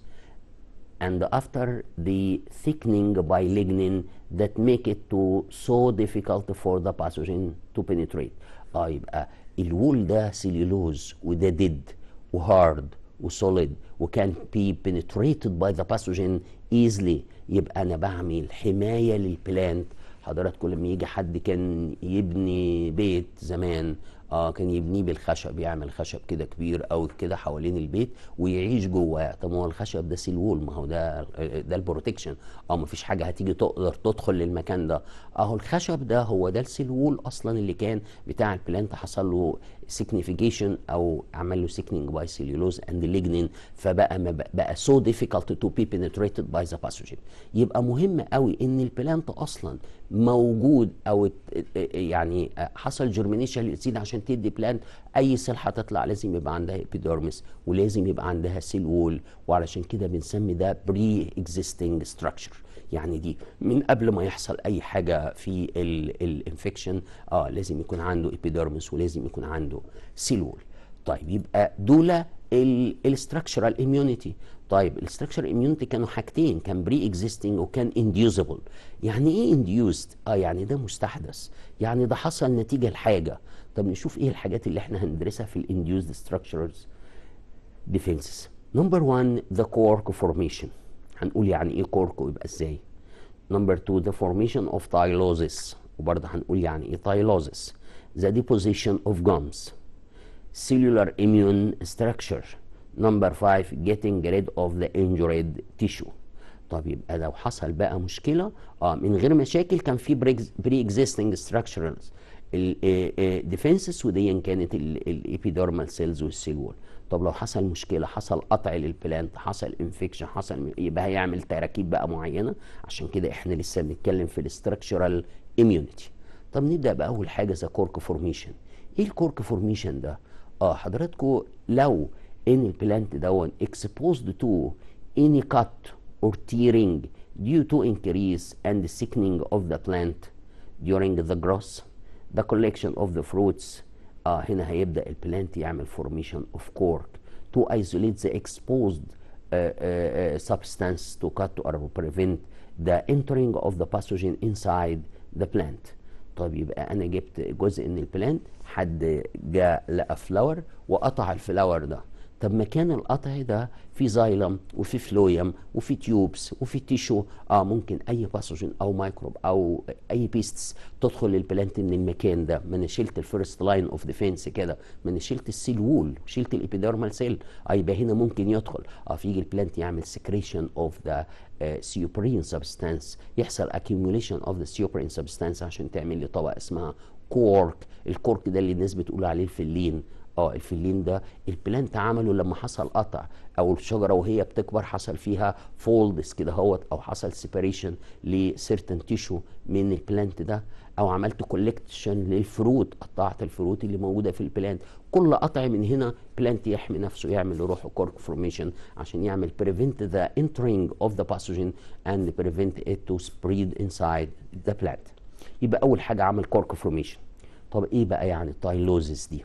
and after the thickening by lignin that make it to so difficult for the pathogen to penetrate اه يبقى الوول ده سيلولوز وده ديد وهارد وسوليد وكان بي بنتريتد باي ذا باثوجين ايزلي يبقى انا بعمل حمايه للبلانت حضراتكم لما يجي حد كان يبني بيت زمان اه كان يبنيه بالخشب يعمل خشب كده كبير قوي كده حوالين البيت ويعيش جواه طب ما هو الخشب ده سيل وول ما هو ده آه، ده البروتكشن اه ما فيش حاجه هتيجي تقدر تدخل للمكان ده اهو الخشب ده هو ده السلول اصلا اللي كان بتاع البلانت حصل له سيكنيفيكيشن او عمل له سيكنينج باي سيلولوز اند ليجنين فبقى ما بقى سو ديفيكالت تو بي بينتريتد باي ذا باثوجين يبقى مهم قوي ان البلانت اصلا موجود او يعني حصل جرمينيشن للسيد عشان تدي بلانت اي سلحه تطلع لازم يبقى عندها ابيدرمس ولازم يبقى عندها سيل وول وعلشان كده بنسمي ده بري اكزيستنج ستراكشر يعني دي من قبل ما يحصل اي حاجه في الانفكشن اه لازم يكون عنده ايبيدرمس ولازم يكون عنده سيلول طيب يبقى دول الاستراكشرال اميونيتي طيب الاستراكشرال اميونيتي كانوا حاجتين كان بري اكزيستنج وكان انديوزبل يعني ايه انديوزد اه يعني ده مستحدث يعني ده حصل نتيجه لحاجه طب نشوف ايه الحاجات اللي احنا هندرسها في الانديوزد ستراكشرز ديفنسز نمبر 1 ذا كورك فورميشن هنقول يعني ايه كورك ويبقى ازاي نمبر 2 the formation of tylosis وبرضه هنقول يعني ايه tylosis the deposition of gums cellular immune structure نمبر 5 getting rid of the injured tissue طب يبقى لو حصل بقى مشكله اه من غير مشاكل كان في بري اكزيستنج ستراكشرز ديفنسز وديا كانت الابيدرمال سيلز والسيل وول طب لو حصل مشكله حصل قطع للبلانت حصل انفكشن حصل يبقى هيعمل تراكيب بقى معينه عشان كده احنا لسه بنتكلم في الاستراكشرال اميونيتي طب نبدا باول حاجه ذا كورك فورميشن ايه الكورك فورميشن ده اه حضراتكم لو ان البلانت دون اكسبوزد تو اني كات اور تيرنج due to increase and sickening of the plant during the growth the collection of the fruits اه هنا هيبدا البلانت يعمل فورميشن اوف كورد تو ايزوليت ذا اكسبوزد substance to cut or prevent the entering of the pathogen inside the plant طيب يبقى انا جبت جزء من البلانت حد جاء لقى فلاور وقطع الفلاور ده طب مكان القطع ده في زايلم وفي فلويم وفي تيوبس وفي تيشو اه ممكن اي باثوجين او مايكروب او اي بيستس تدخل البلانت من المكان ده ما انا شلت الفيرست لاين اوف ديفنس كده ما انا شلت السيل وول شلت الابيدرمال سيل اه يبقى هنا ممكن يدخل اه فيجي البلانت يعمل سكريشن اوف ذا سيوبرين سبستانس يحصل اكيوميليشن اوف ذا سيوبرين سبستانس عشان تعمل لي طبقه اسمها كورك الكورك ده اللي الناس بتقول عليه الفلين اه الفلين ده البلانت عمله لما حصل قطع او الشجره وهي بتكبر حصل فيها فولدز كده هوت او حصل سيبريشن لسيرتن تيشو من البلانت ده او عملت كولكشن للفروت قطعت الفروت اللي موجوده في البلانت كل قطع من هنا بلانت يحمي نفسه يعمل لروحه كورك فورميشن عشان يعمل بريفنت ذا انترينج اوف ذا باثوجين اند بريفنت ات تو سبريد انسايد ذا بلانت يبقى اول حاجه عمل كورك فورميشن طب ايه بقى يعني التايلوزيس دي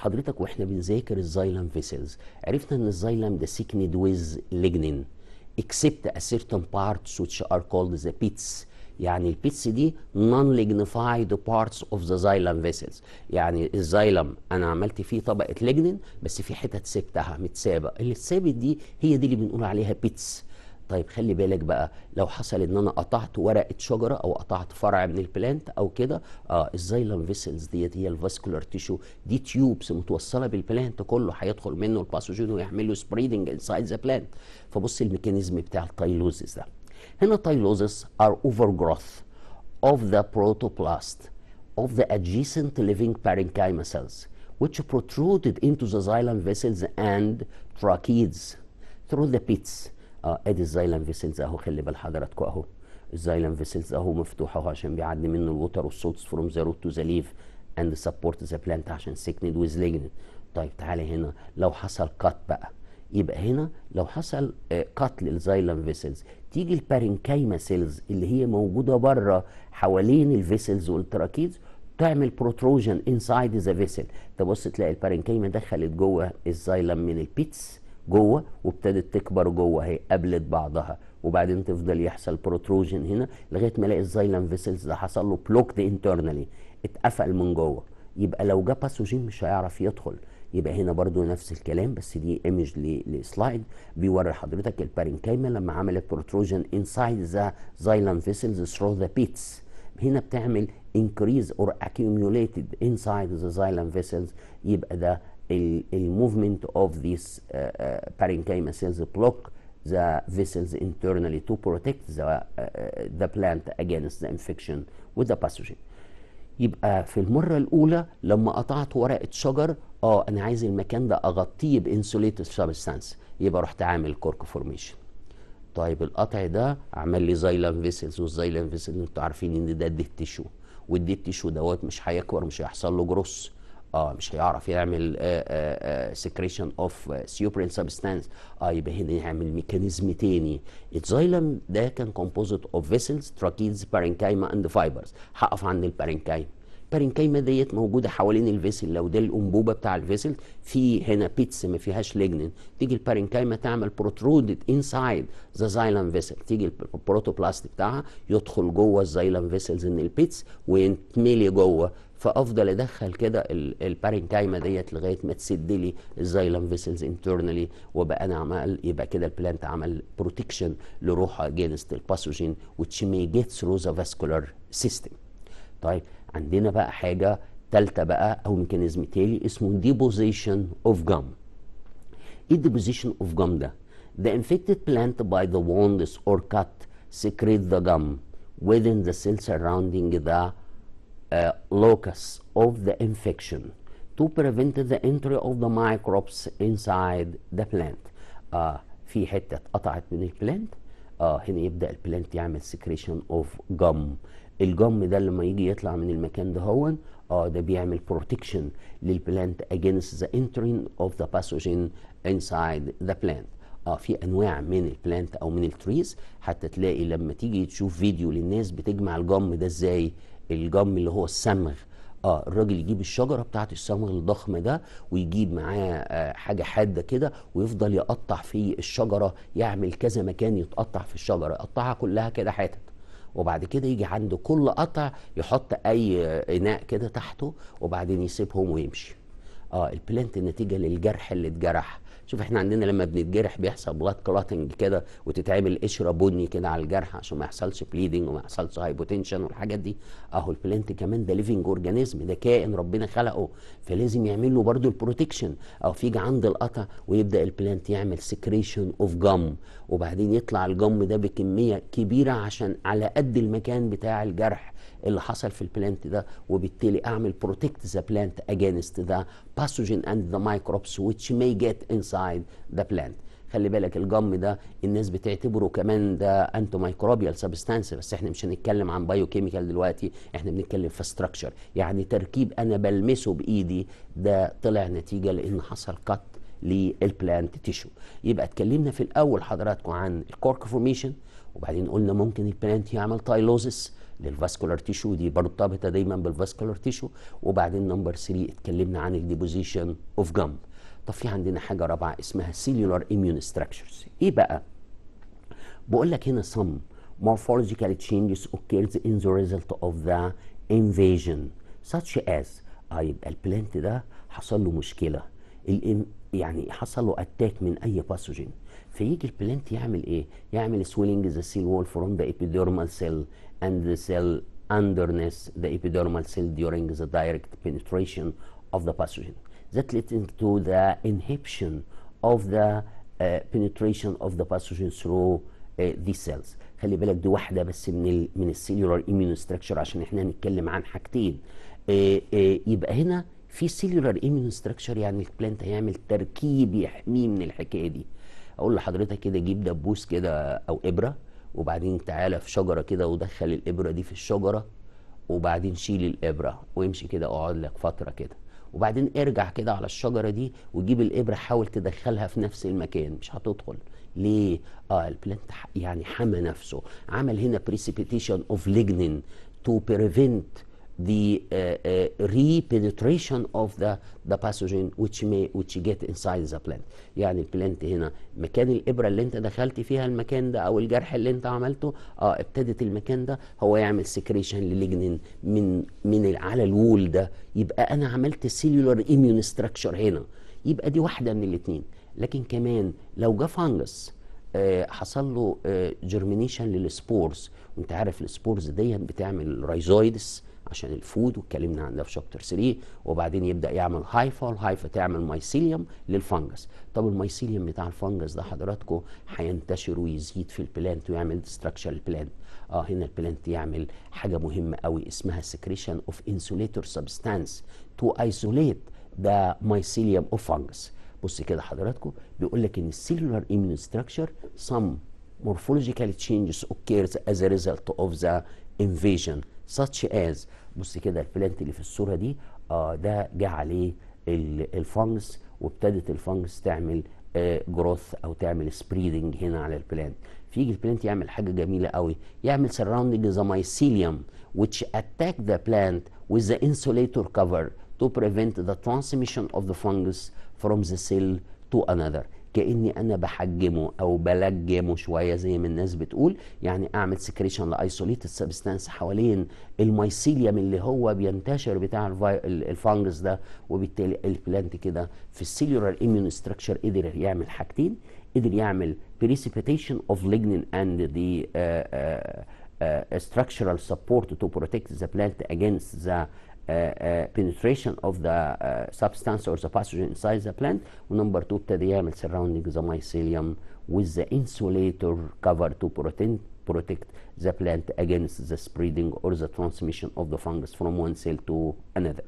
حضرتك واحنا بنذاكر الزايلم فيسلز عرفنا ان الزايلم ده سيكند ويز لجنين اكسبت ا سيرتن بارتس which ار كولد ذا بيتس يعني البيتس دي نون لجنفايد بارتس اوف ذا زايلم فيسلز يعني الزايلم انا عملت فيه طبقه لجنين بس في حتت سبتها متسابه اللي اتسابت دي هي دي اللي بنقول عليها بيتس طيب خلي بالك بقى لو حصل ان انا قطعت ورقه شجره او قطعت فرع من البلانت او كده اه الزيلم فيسلز ديت هي الفاسكولار تيشو دي تيوبس متوصله بالبلانت كله هيدخل منه الباثوجين ويعمل له سبريدنج انسايد ذا بلانت فبص الميكانيزم بتاع التايلوزس ده هنا تايلوزس ار اوفر جروث اوف ذا بروتوبلاست اوف ذا ادجيسنت ليفينج بارينكايما سيلز which protruded into the xylem vessels and tracheids through the pits. اه ادي إيه الزايلان فيسلز اهو خلي بال حضراتكم اهو الزايلان فيسلز اهو مفتوح اهو عشان بيعدي منه الوتر والصوتس فروم ذا روت تو ذا ليف اند سبورت ذا بلانت عشان سكند ويز ليجند طيب تعالى هنا لو حصل كات بقى يبقى هنا لو حصل كات آه، للزايلان فيسلز تيجي البارينكايما سيلز اللي هي موجوده بره حوالين الفيسلز والتراكيز تعمل بروتروجن انسايد ذا فيسل تبص تلاقي البارينكايما دخلت جوه الزايلان من البيتس جوه وابتدت تكبر جوه اهي قابلت بعضها وبعدين تفضل يحصل بروتروجن هنا لغايه ما الاقي الزايلم فيسلز ده حصل له بلوكد انترنالي اتقفل من جوه يبقى لو جه باثوجين مش هيعرف يدخل يبقى هنا برضو نفس الكلام بس دي ايمج لسلايد بيوري حضرتك البارينكايما لما عملت بروتروجن انسايد ذا زايلم فيسلز ثرو ذا بيتس هنا بتعمل increase or accumulated inside the xylem vessels يبقى ده الموفمنت اوف ذيس uh, سيلز بلوك ذا فيسلز انترنالي تو internally to protect the, اجينست uh, ذا uh, plant against the infection with the pathogen يبقى في المرة الأولى لما قطعت ورقة شجر اه أنا عايز المكان ده أغطيه بإنسوليتد سبستانس يبقى رحت عامل كورك فورميشن طيب القطع ده عمل لي زايلان فيسلز والزايلان فيسلز انتوا عارفين ان ده الديت تيشو والديت تيشو دوت مش هيكبر مش هيحصل له جروث اه مش هيعرف يعمل سكريشن اوف سيوبرين سبستانس اه يبقى هنا يعمل ميكانيزم تاني الزايلم ده كان كومبوزيت اوف فيسلز تراكيدز بارنكايما اند فايبرز هقف عند البارنكايما البارنكايما ديت موجوده حوالين الفيسل لو ده الانبوبه بتاع الفيسل في هنا بيتس ما فيهاش لجنن تيجي البارنكايما تعمل بروترودد انسايد ذا زايلم فيسل تيجي البروتوبلاست بتاعها يدخل جوه الزايلم فيسلز ان البيتس ويتملي جوه فافضل ادخل كده البارنكايما ديت لغايه ما تسد لي الزايلم فيسلز انترنالي وبقى انا عمال يبقى كده البلانت عمل بروتكشن لروحه اجينست الباثوجين which may get through the vascular system. طيب عندنا بقى حاجه ثالثه بقى او ميكانيزم تالي اسمه ديبوزيشن اوف جام. ايه ديبوزيشن اوف جام ده؟ The infected plant by the wounds or cut secrete the gum within the cell surrounding the uh, locus of the infection to prevent the entry of the microbes inside the plant uh, في حته اتقطعت من البلانت اه uh, هنا يبدا البلانت يعمل سكريشن اوف جم الجم ده لما يجي يطلع من المكان ده هون اه ده بيعمل بروتكشن للبلانت against the entering of the pathogen inside the plant اه في انواع من البلانت او من التريز حتى تلاقي لما تيجي تشوف فيديو للناس بتجمع الجم ده ازاي الجم اللي هو الصمغ اه الراجل يجيب الشجره بتاعت الصمغ الضخم ده ويجيب معاه آه، حاجه حاده كده ويفضل يقطع في الشجره يعمل كذا مكان يتقطع في الشجره يقطعها كلها كده حتت وبعد كده يجي عند كل قطع يحط اي آه، اناء كده تحته وبعدين يسيبهم ويمشي اه البلانت نتيجه للجرح اللي اتجرح شوف احنا عندنا لما بنتجرح بيحصل بلاد كلاتنج كده وتتعمل قشره بني كده على الجرح عشان ما يحصلش بليدنج وما يحصلش هايبوتنشن والحاجات دي اهو البلانت كمان ده ليفنج اورجانيزم ده كائن ربنا خلقه فلازم يعمل له برده البروتكشن او فيجي عند القطع ويبدا البلانت يعمل سكريشن اوف جم وبعدين يطلع الجم ده بكميه كبيره عشان على قد المكان بتاع الجرح اللي حصل في البلانت ده وبالتالي اعمل بروتكت ذا بلانت اجينست ذا باثوجين اند ذا مايكروبس ويتش مي جيت انسايد ذا بلانت خلي بالك الجم ده الناس بتعتبره كمان ده انتو مايكروبيال سبستانس بس احنا مش هنتكلم عن بايو كيميكال دلوقتي احنا بنتكلم في ستراكشر يعني تركيب انا بلمسه بايدي ده طلع نتيجه لان حصل كت للبلانت تيشو يبقى اتكلمنا في الاول حضراتكم عن الكورك فورميشن وبعدين قلنا ممكن البلانت يعمل تايلوزس للفاسكولار تيشو دي مرتبطه دايما بالفاسكولار تيشو وبعدين نمبر 3 اتكلمنا عن الديبوزيشن اوف جامب طب في عندنا حاجه رابعه اسمها سيلولار اميون ستراكشرز ايه بقى بقول لك هنا سم morphological changes occurs in the result of the invasion such as اه يبقى البلانت ده حصل له مشكله يعني حصل له اتاك من اي باثوجين فيجي البلانت يعمل ايه؟ يعمل سويلنج ذا سيل وول فروم ذا ابيديرمال سيل and the cell underneath the epidermal cell during the direct penetration of the pathogen. That leads to the inhibition of the uh, penetration of the pathogen through uh, these cells. خلي بالك دي واحدة بس من ال من السيلولار ستراكشر عشان احنا هنتكلم عن حاجتين. آه، آه، يبقى هنا في سيلولار ستراكشر يعني البلانت هيعمل تركيب يحميه من الحكاية دي. أقول لحضرتك كده جيب دبوس كده أو إبرة وبعدين تعالى في شجرة كده ودخل الإبرة دي في الشجرة وبعدين شيل الإبرة وامشي كده اقعد لك فترة كده وبعدين ارجع كده على الشجرة دي وجيب الإبرة حاول تدخلها في نفس المكان مش هتدخل ليه؟ اه البلانت يعني حمى نفسه عمل هنا بريسيبيتيشن اوف لجنين تو بريفنت the uh, uh, re-penetration of the, the pathogen which, may, which get inside the plant يعني البلانت هنا مكان الإبرة اللي انت دخلت فيها المكان ده أو الجرح اللي انت عملته اه ابتدت المكان ده هو يعمل سكريشن للجنين من, من على الول ده يبقى أنا عملت سيلولار إيميون ستراكشر هنا يبقى دي واحدة من الاثنين لكن كمان لو جه فانجس آه حصل له آه جرمينيشن للسبورز وانت عارف السبورز ديت بتعمل رايزويدس عشان الفود واتكلمنا عن ده في شابتر 3 وبعدين يبدا يعمل هايفا الهايفا تعمل مايسيليوم للفنجس طب المايسيليوم بتاع الفنجس ده حضراتكم هينتشر ويزيد في البلانت ويعمل ديستراكشن البلانت اه هنا البلانت يعمل حاجه مهمه قوي اسمها سكريشن اوف انسوليتور سبستانس تو ايزوليت ذا مايسيليوم اوف فنجس بص كده حضراتكم بيقول لك ان السيلولار اميون ستراكشر سم morphological changes occurs as a result of the invasion such as بص كده البلانت اللي في الصوره دي اه ده جه عليه الفانجس وابتدت الفانجس تعمل آه جروث او تعمل سبريدنج هنا على البلانت فيجي البلانت يعمل حاجه جميله قوي يعمل سراوندنج ذا مايسيليوم which attack the plant with the insulator cover to prevent the transmission of the fungus from the cell to another كاني انا بحجمه او بلجمه شويه زي ما الناس بتقول يعني اعمل سكريشن لايسوليتد سبستانس حوالين الميسيليوم اللي هو بينتشر بتاع الفانجس ده وبالتالي البلانت كده في السيلولار اميون ستراكشر قدر يعمل حاجتين قدر يعمل بريسيبيتيشن اوف lignin اند آه، دي آه، آه، structural support to protect the plant against the penetration of the substance or the pathogen inside the plant ونمبر 2 ابتدى يعمل surrounding the mycelium with the insulator cover to protect protect the plant against the spreading or the transmission of the fungus from one cell to another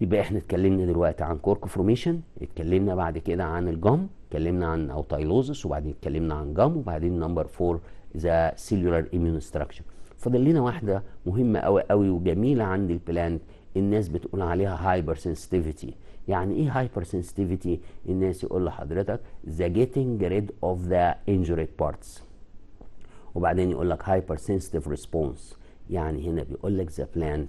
يبقى احنا اتكلمنا دلوقتي عن كورك فورميشن اتكلمنا بعد كده عن الجم اتكلمنا عن اوتايلوزس وبعدين اتكلمنا عن جم وبعدين نمبر 4 ذا سيلولار immune structure فاضل لنا واحده مهمه قوي قوي وجميله عند البلانت الناس بتقول عليها هايبر سنسيتيفيتي يعني ايه هايبر سنسيتيفيتي الناس يقول لحضرتك ذا getting ريد اوف ذا injured بارتس وبعدين يقول لك هايبر سنسيتيف ريسبونس يعني هنا بيقول لك ذا بلانت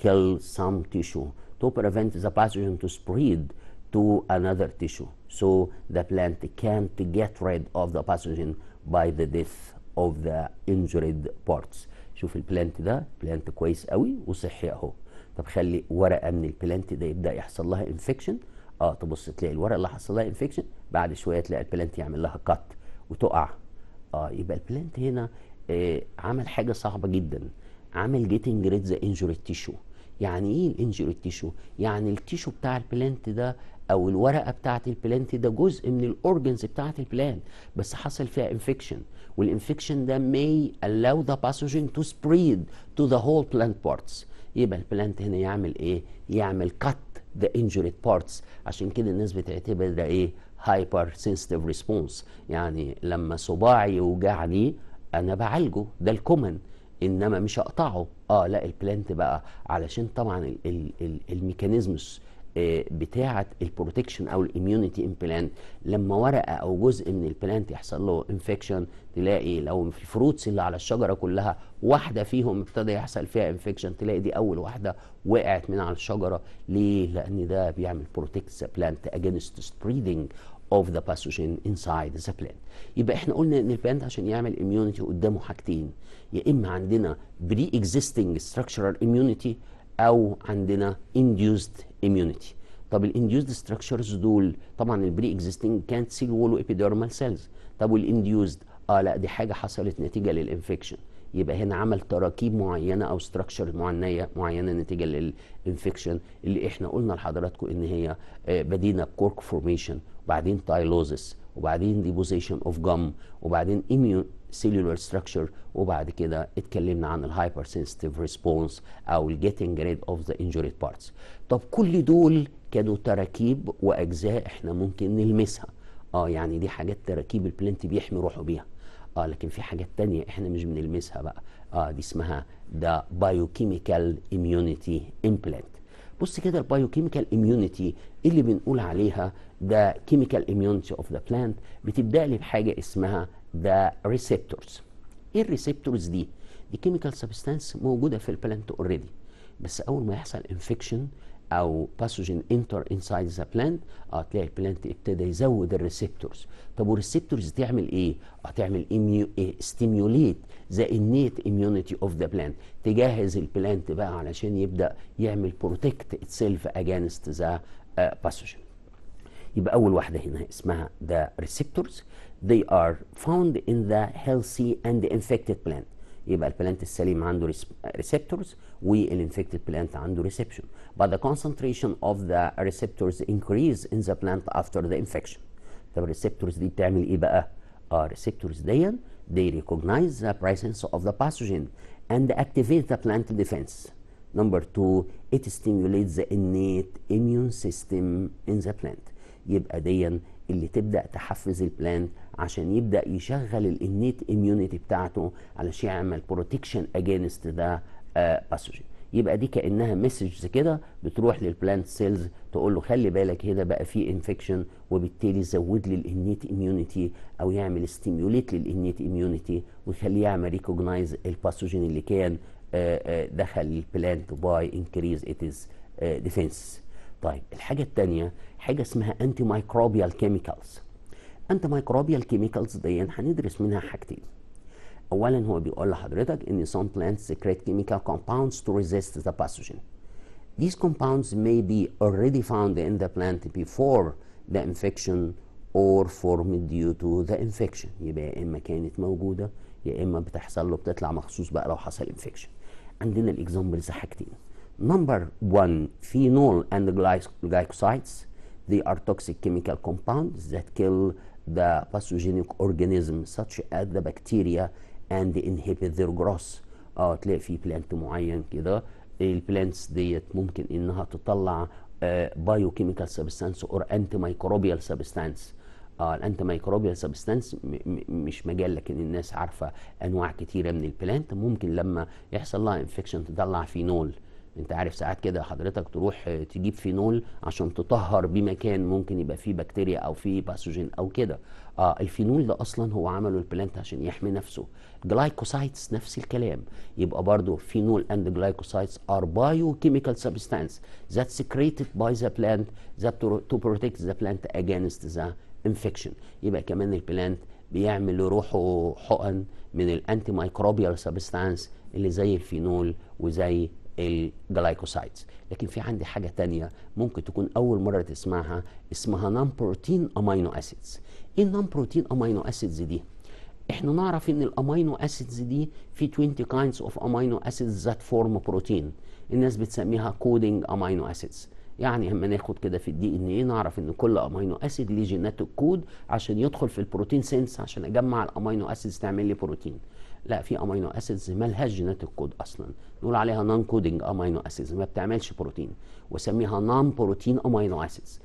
kill some tissue to prevent the pathogen to spread to another tissue so the plant can't get rid of the pathogen by the death of the injured parts شوف البلانت ده بلانت كويس قوي وصحي اهو طب خلي ورقه من البلانت ده يبدا يحصل لها انفكشن اه تبص تلاقي الورقه اللي حصل لها انفكشن بعد شويه تلاقي البلانت يعمل لها كات وتقع اه يبقى البلانت هنا آه عمل حاجه صعبه جدا عمل جيتنج ريد ذا انجوري تيشو يعني ايه الانجوري تيشو يعني التيشو بتاع البلانت ده او الورقه بتاعه البلانت ده جزء من الاورجنز بتاعه البلانت بس حصل فيها انفكشن والانفكشن ده may allow the pathogen to spread to the whole plant parts يبقى البلانت هنا يعمل ايه يعمل cut the injured parts عشان كده الناس بتعتبر ده ايه هايبر سنسيتيف ريسبونس يعني لما صباعي يوجعني انا بعالجه ده الكومن انما مش اقطعه اه لا البلانت بقى علشان طبعا الميكانيزمس آه، بتاعه البروتكشن او الاميونيتي امبلانت لما ورقه او جزء من البلانت يحصل له انفكشن تلاقي لو في الفروتس اللي على الشجره كلها واحده فيهم ابتدى يحصل فيها انفكشن تلاقي دي اول واحده وقعت من على الشجره ليه؟ لان ده بيعمل بروتكت ذا بلانت اجينست سبريدنج اوف ذا باثوجين انسايد ذا بلانت يبقى احنا قلنا ان البلانت عشان يعمل اميونيتي قدامه حاجتين يا اما عندنا بري اكزيستنج ستراكشرال اميونيتي او عندنا induced immunity طب الانديوزد ستراكشرز دول طبعا البري اكزيستنج كانت سيل وولو ايبيديرمال سيلز طب والانديوزد اه لا دي حاجه حصلت نتيجه للانفكشن يبقى هنا عمل تراكيب معينه او ستراكشر معينه معينه نتيجه للانفكشن اللي احنا قلنا لحضراتكم ان هي بدينا بكورك فورميشن وبعدين تايلوزس وبعدين ديبوزيشن اوف جم وبعدين سيلولار ستراكشر وبعد كده اتكلمنا عن الهايبر سنسيتيف ريسبونس او الجيتنج ريد اوف ذا انجوريد بارتس طب كل دول كانوا تراكيب واجزاء احنا ممكن نلمسها اه يعني دي حاجات تراكيب البلنت بيحمي روحه بيها اه لكن في حاجات تانية احنا مش بنلمسها بقى اه دي اسمها ده بايوكيميكال اميونيتي امبلانت بص كده البايوكيميكال اميونيتي اللي بنقول عليها ده كيميكال اميونيتي اوف ذا بلانت بتبدا لي بحاجه اسمها ذا ريسبتورز ايه الريسبتورز دي دي كيميكال سبستانس موجوده في البلانت اوريدي بس اول ما يحصل انفكشن او باثوجين انتر انسايد ذا بلانت اه تلاقي البلانت ابتدى يزود الريسبتورز طب والريسبتورز تعمل ايه هتعمل ستيميوليت ذا انيت اميونيتي اوف ذا بلانت تجهز البلانت بقى علشان يبدا يعمل بروتكت اتسيلف اجينست ذا باثوجين يبقى اول واحده هنا اسمها ذا ريسبتورز they are found in the healthy and infected plant يبقى البلانت السليم عنده receptors infected plant عنده reception but the concentration of the receptors increase in the plant after the infection طب receptors دي بتعمل ايه بقى؟ اه receptors دي they recognize the presence of the pathogen and activate the plant defense number two it stimulates the innate immune system in the plant يبقى دي اللي تبدأ تحفز البلانت عشان يبدا يشغل الانيت اميونيتي بتاعته علشان يعمل بروتكشن اجينست ذا باثوجين يبقى دي كانها مسجز كده بتروح للبلانت سيلز تقول له خلي بالك هنا بقى في انفكشن وبالتالي زود لي الانيت اميونيتي او يعمل ستيميوليت للانيت اميونيتي ويخليه يعمل ريكوجنايز الباثوجين اللي كان آه، آه، دخل البلانت باي انكريز اتس ديفنس طيب الحاجه الثانيه حاجه اسمها انتي مايكروبيال كيميكالز انت مايكروبيال كيميكالز دي هندرس منها حاجتين اولا هو بيقول لحضرتك ان some plants secrete chemical compounds to resist the pathogen these compounds may be already found in the plant before the infection or formed due to the infection يبقى يا اما كانت موجوده يا اما بتحصل له بتطلع مخصوص بقى لو حصل infection عندنا الاكزامبلز حاجتين نمبر 1 phenol and glycosides they are toxic chemical compounds that kill the pathogenic organism such as the bacteria and inhibit their growth اه تلاقي في بلانت معين كده البلانتس ديت ممكن انها تطلع بايو كيميكال سبستانس اور انتي مايكروبيال سبستانس اه الانتي مايكروبيال سبستانس مش مجال لكن الناس عارفه انواع كتيره من البلانت ممكن لما يحصل لها انفكشن تطلع فينول انت عارف ساعات كده حضرتك تروح تجيب فينول عشان تطهر بمكان ممكن يبقى فيه بكتيريا او فيه باثوجين او كده آه الفينول ده اصلا هو عمله البلانت عشان يحمي نفسه جلايكوسايتس نفس الكلام يبقى برضه فينول اند جلايكوسايتس ار بايو كيميكال سبستانس ذات سكريتد باي ذا بلانت ذات تو بروتكت ذا بلانت اجينست ذا انفكشن يبقى كمان البلانت بيعمل لروحه حقن من الانتي مايكروبيال سبستانس اللي زي الفينول وزي الجلايكوسايدز لكن في عندي حاجة تانية ممكن تكون أول مرة تسمعها اسمها نون بروتين أمينو أسيدز إيه النون بروتين أمينو أسيدز دي؟ احنا نعرف ان الامينو اسيدز دي في 20 kinds of amino acids that form protein الناس بتسميها coding amino acids يعني اما ناخد كده في الدي ان ايه نعرف ان كل امينو اسيد ليه جيناتيك كود عشان يدخل في البروتين سينس عشان اجمع الامينو اسيدز تعمل لي بروتين لا في امينو اسيدز مالهاش جيناتيك كود اصلا نقول عليها نون كودنج امينو اسيدز ما بتعملش بروتين وسميها نون بروتين امينو اسيدز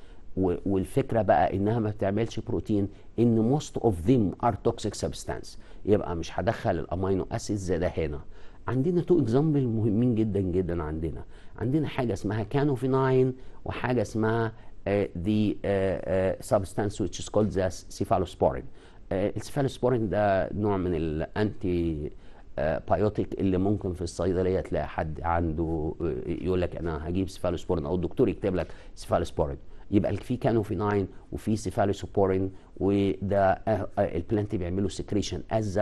والفكره بقى انها ما بتعملش بروتين ان موست اوف ذيم ار توكسيك سبستانس يبقى مش هدخل الامينو اسيدز ده هنا عندنا تو اكزامبل مهمين جدا جدا عندنا عندنا حاجه اسمها كانوفيناين وحاجه اسمها ذا سبستانس ويتش از كولد ذا سيفالوسبورين السيفالوسبورين ده نوع من الانتي بايوتيك اللي ممكن في الصيدليه تلاقي حد عنده آه، يقول لك انا هجيب سيفالوسبورين او الدكتور يكتب لك سيفالوسبورين يبقى في كانوفيناين وفي سيفالوسبورين وده آه، آه، البلانت بيعملوا سكريشن از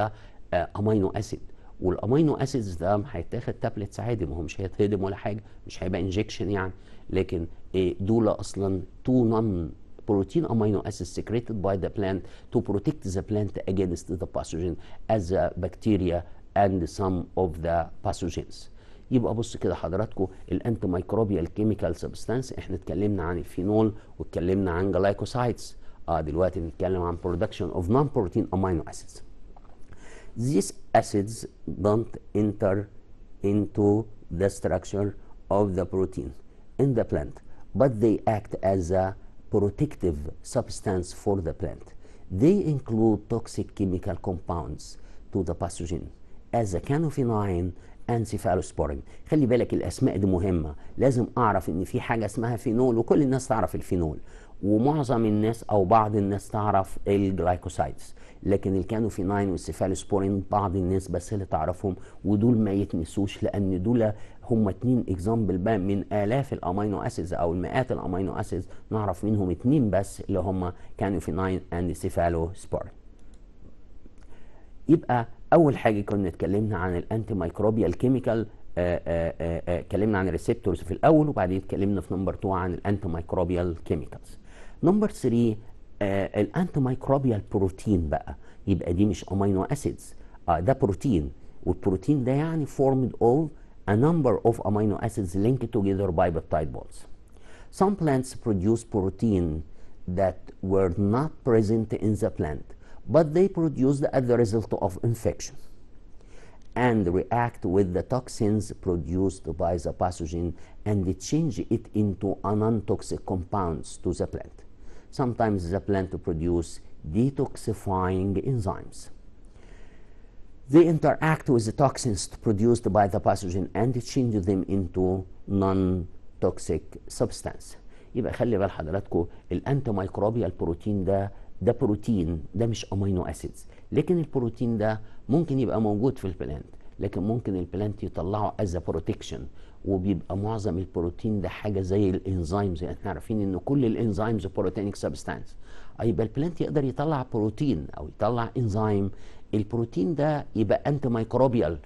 امينو اسيد والامينو اسيدز ده هيتاخد تابلتس عادي ما هو مش هيتهضم ولا حاجه مش هيبقى انجكشن يعني لكن إيه، دول اصلا تو نون بروتين امينو اسيد سيكريتد باي ذا بلانت تو بروتكت ذا بلانت اجينست ذا باثوجين از بكتيريا اند and اوف ذا باثوجينز يبقى بص كده حضراتكم الانتي مايكروبيال كيميكال سبستانس احنا اتكلمنا عن الفينول واتكلمنا عن جلايكوسايدز اه دلوقتي بنتكلم عن برودكشن اوف نون بروتين امينو اسيدز these acids don't enter into the structure of the protein in the plant, but they act as a protective substance for the plant. They include toxic chemical compounds to the pathogen as a canophyline and cephalosporin خلي بالك الاسماء دي لازم اعرف ان في حاجة اسمها فينول وكل الناس تعرف الفينول ومعظم الناس او بعض الناس تعرف الجلايكوسايدز لكن ناين والسيفالوسبورين بعض الناس بس اللي تعرفهم ودول ما يتنسوش لان دول هم اتنين اكزامبل بقى من الاف الامينو اسيدز او المئات الامينو اسيدز نعرف منهم اتنين بس اللي هم ناين اند سيفالوسبورين يبقى اول حاجه كنا اتكلمنا عن الانتي مايكروبيال كيميكال اتكلمنا عن الريسبتورز في الاول وبعدين اتكلمنا في نمبر 2 عن الانتي مايكروبيال كيميكالز نمبر 3 آه الانتي مايكروبيال بروتين بقى يبقى دي مش امينو اسيدز آه ده بروتين والبروتين ده يعني formed of a number of amino acids linked together by peptide bonds. Some plants produce protein that were not present in the plant, but they produced as a result of infection and react with the toxins produced by the pathogen and change it into non-toxic compounds to the plant. sometimes the plant to produce detoxifying enzymes. They interact with the toxins produced by the pathogen and change them into non-toxic substance. يبقى خلي بال حضراتكم الانتي مايكروبيال بروتين ده ده بروتين ده مش امينو اسيدز لكن البروتين ده ممكن يبقى موجود في البلانت لكن ممكن البلانت يطلعه از بروتكشن وبيبقى معظم البروتين ده حاجه زي الانزيمز يعني احنا عارفين ان كل الانزيمز بروتينيك سبستانس يبقى البلانت يقدر يطلع بروتين او يطلع انزيم البروتين ده يبقى انتي مايكروبيال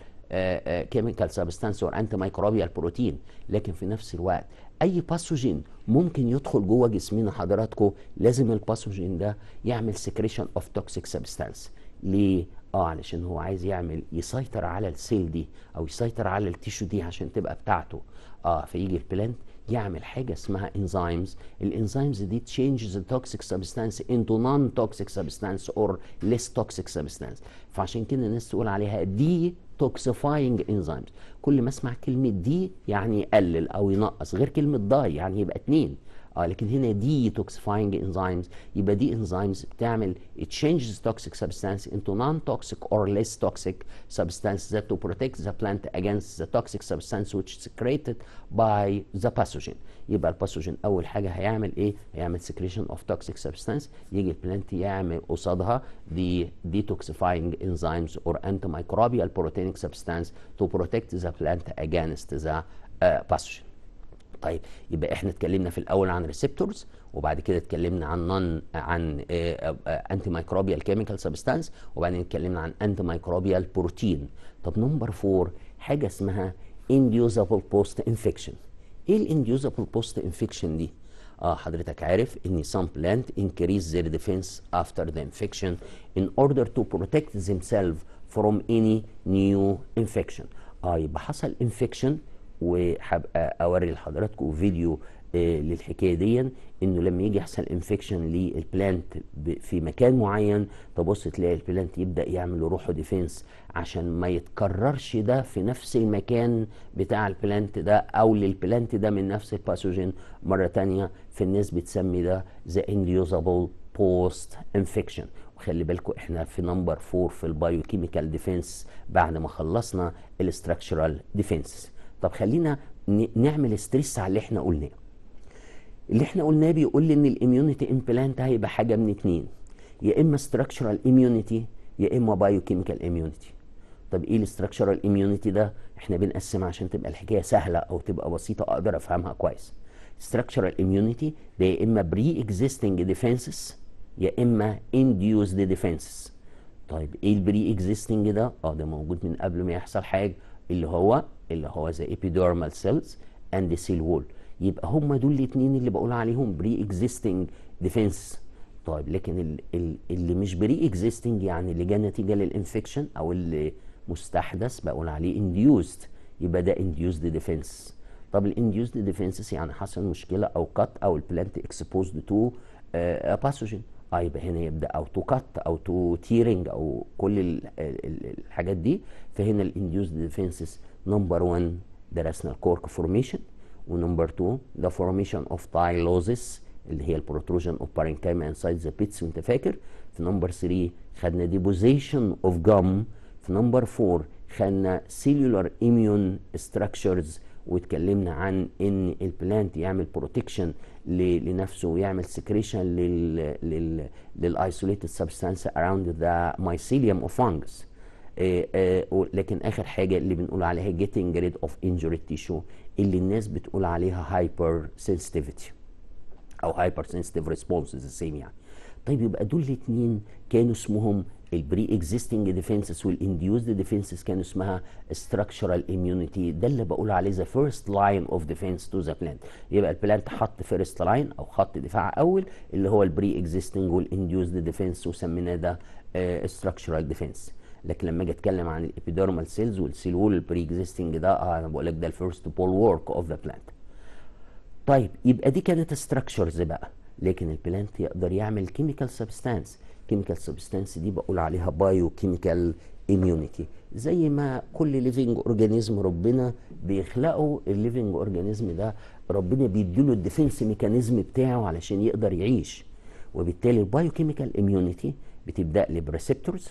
كيميكال سبستانس اور انتي مايكروبيال بروتين لكن في نفس الوقت اي باثوجين ممكن يدخل جوه جسمنا حضراتكم لازم الباثوجين ده يعمل سكريشن اوف توكسيك سبستانس ليه اه علشان هو عايز يعمل يسيطر على السيل دي او يسيطر على التيشو دي عشان تبقى بتاعته اه فيجي البلانت يعمل حاجه اسمها انزيمز الانزيمز دي تشينجز التوكسيك سبستانس انتو نون توكسيك سبستانس اور ليس توكسيك سبستانس فعشان كده الناس تقول عليها دي توكسيفاينج انزيمز كل ما اسمع كلمه دي يعني يقلل او ينقص غير كلمه داي يعني يبقى اتنين اه لكن هنا دي توكسيفاينج انزيمز يبقى دي انزيمز بتعمل تشينجز توكسيك سبستانس انتو نون توكسيك اور ليس توكسيك سبستانس ذات تو بروتكت ذا بلانت اجينست ذا توكسيك سبستانس ويتش سكريتد باي ذا باثوجين يبقى الباثوجين اول حاجه هيعمل ايه؟ هيعمل سكريشن اوف توكسيك سبستانس يجي البلانت يعمل قصادها دي ديتوكسيفاينج انزيمز اور انتي مايكروبيال بروتينك سبستانس تو بروتكت ذا بلانت اجينست ذا باثوجين طيب يبقى احنا اتكلمنا في الاول عن ريسبتورز وبعد كده اتكلمنا عن نون عن انتي مايكروبيال كيميكال سبستانس وبعدين اتكلمنا عن انتي مايكروبيال بروتين طب نمبر 4 حاجه اسمها انديوزابل بوست انفكشن ايه الانديوزابل بوست انفكشن دي اه حضرتك عارف ان some plant increase their defense after the infection in order to protect themselves from any new infection اه يبقى حصل infection وهبقى اوري لحضراتكم فيديو آه، للحكايه دي انه لما يجي يحصل انفكشن للبلانت في مكان معين تبص تلاقي البلانت يبدا يعمل روح ديفنس عشان ما يتكررش ده في نفس المكان بتاع البلانت ده او للبلانت ده من نفس الباثوجين مره ثانيه في الناس بتسمي ده ذا انديوزابل بوست انفكشن وخلي بالكم احنا في نمبر 4 في البايوكيميكال ديفنس بعد ما خلصنا الاستراكشرال ديفنس طب خلينا نعمل ستريس على اللي احنا قلناه اللي احنا قلناه بيقول لي ان الاميونيتي امبلانت هيبقى حاجه من اتنين يا اما ستراكشرال اميونيتي يا اما بايو كيميكال اميونيتي طب ايه الاستراكشرال اميونيتي ده احنا بنقسمها عشان تبقى الحكايه سهله او تبقى بسيطه اقدر افهمها كويس structural immunity ده يا اما بري اكزيستنج ديفنسز يا اما induced ديفنسز طيب ايه البري اكزيستنج ده اه ده موجود من قبل ما يحصل حاجه اللي هو اللي هو ذا ايبيديرمال سيلز اند سيل وول يبقى هم دول الاثنين اللي بقول عليهم بري اكزيستنج ديفنس طيب لكن اللي مش بري اكزيستنج يعني اللي جاء نتيجه للانفكشن او اللي مستحدث بقول عليه انديوست يبقى ده انديوست ديفنس طب الانديوست ديفنسز يعني حصل مشكله او قط او البلانت اكسبوزد تو باثوجين اه يبقى هنا يبدا او تو كات او تو تيرنج او كل الحاجات دي فهنا الانديوز ديفنسز نمبر 1 درسنا الكورك فورميشن ونمبر 2 ذا فورميشن اوف تايلوزس اللي هي البروتروجن اوف بارينكيما انسايد ذا بيتس وانت فاكر في نمبر 3 خدنا ديبوزيشن اوف جام في نمبر 4 خدنا سيلولار اميون ستراكشرز واتكلمنا عن ان البلانت يعمل بروتكشن لنفسه ويعمل سكريشن لل للايسوليتد سبستانس اراوند ذا مايسيليوم اوف فانجس لكن اخر حاجه اللي بنقول عليها جيتنج ريد اوف انجري تيشو اللي الناس بتقول عليها هايبر سنسيتيفيتي او هايبر سنسيتيف ريسبونس ذا سيم يعني طيب يبقى دول الاثنين كانوا اسمهم البري اكزيستنج ديفنسز والانديوزد ديفنسز كان اسمها structural immunity ده اللي بقول عليه ذا فيرست لاين اوف ديفنس تو ذا بلانت يبقى البلانت حط فيرست لاين او خط دفاع اول اللي هو البري اكزيستنج والانديوزد ديفنس وسميناه ده آه، structural ديفنس لكن لما اجي اتكلم عن الابيدرمال سيلز والسيل وول البري اكزيستنج ده آه انا بقول لك ده الفيرست بول ورك اوف ذا بلانت طيب يبقى دي كانت structures بقى لكن البلانت يقدر يعمل كيميكال سبستانس كيميكال سبستانس دي بقول عليها بايو كيميكال اميونيتي زي ما كل ليفنج اورجانيزم ربنا بيخلقه الليفنج اورجانيزم ده ربنا بيديله الديفنس ميكانيزم بتاعه علشان يقدر يعيش وبالتالي البايو كيميكال اميونيتي بتبدا لبريسبتورز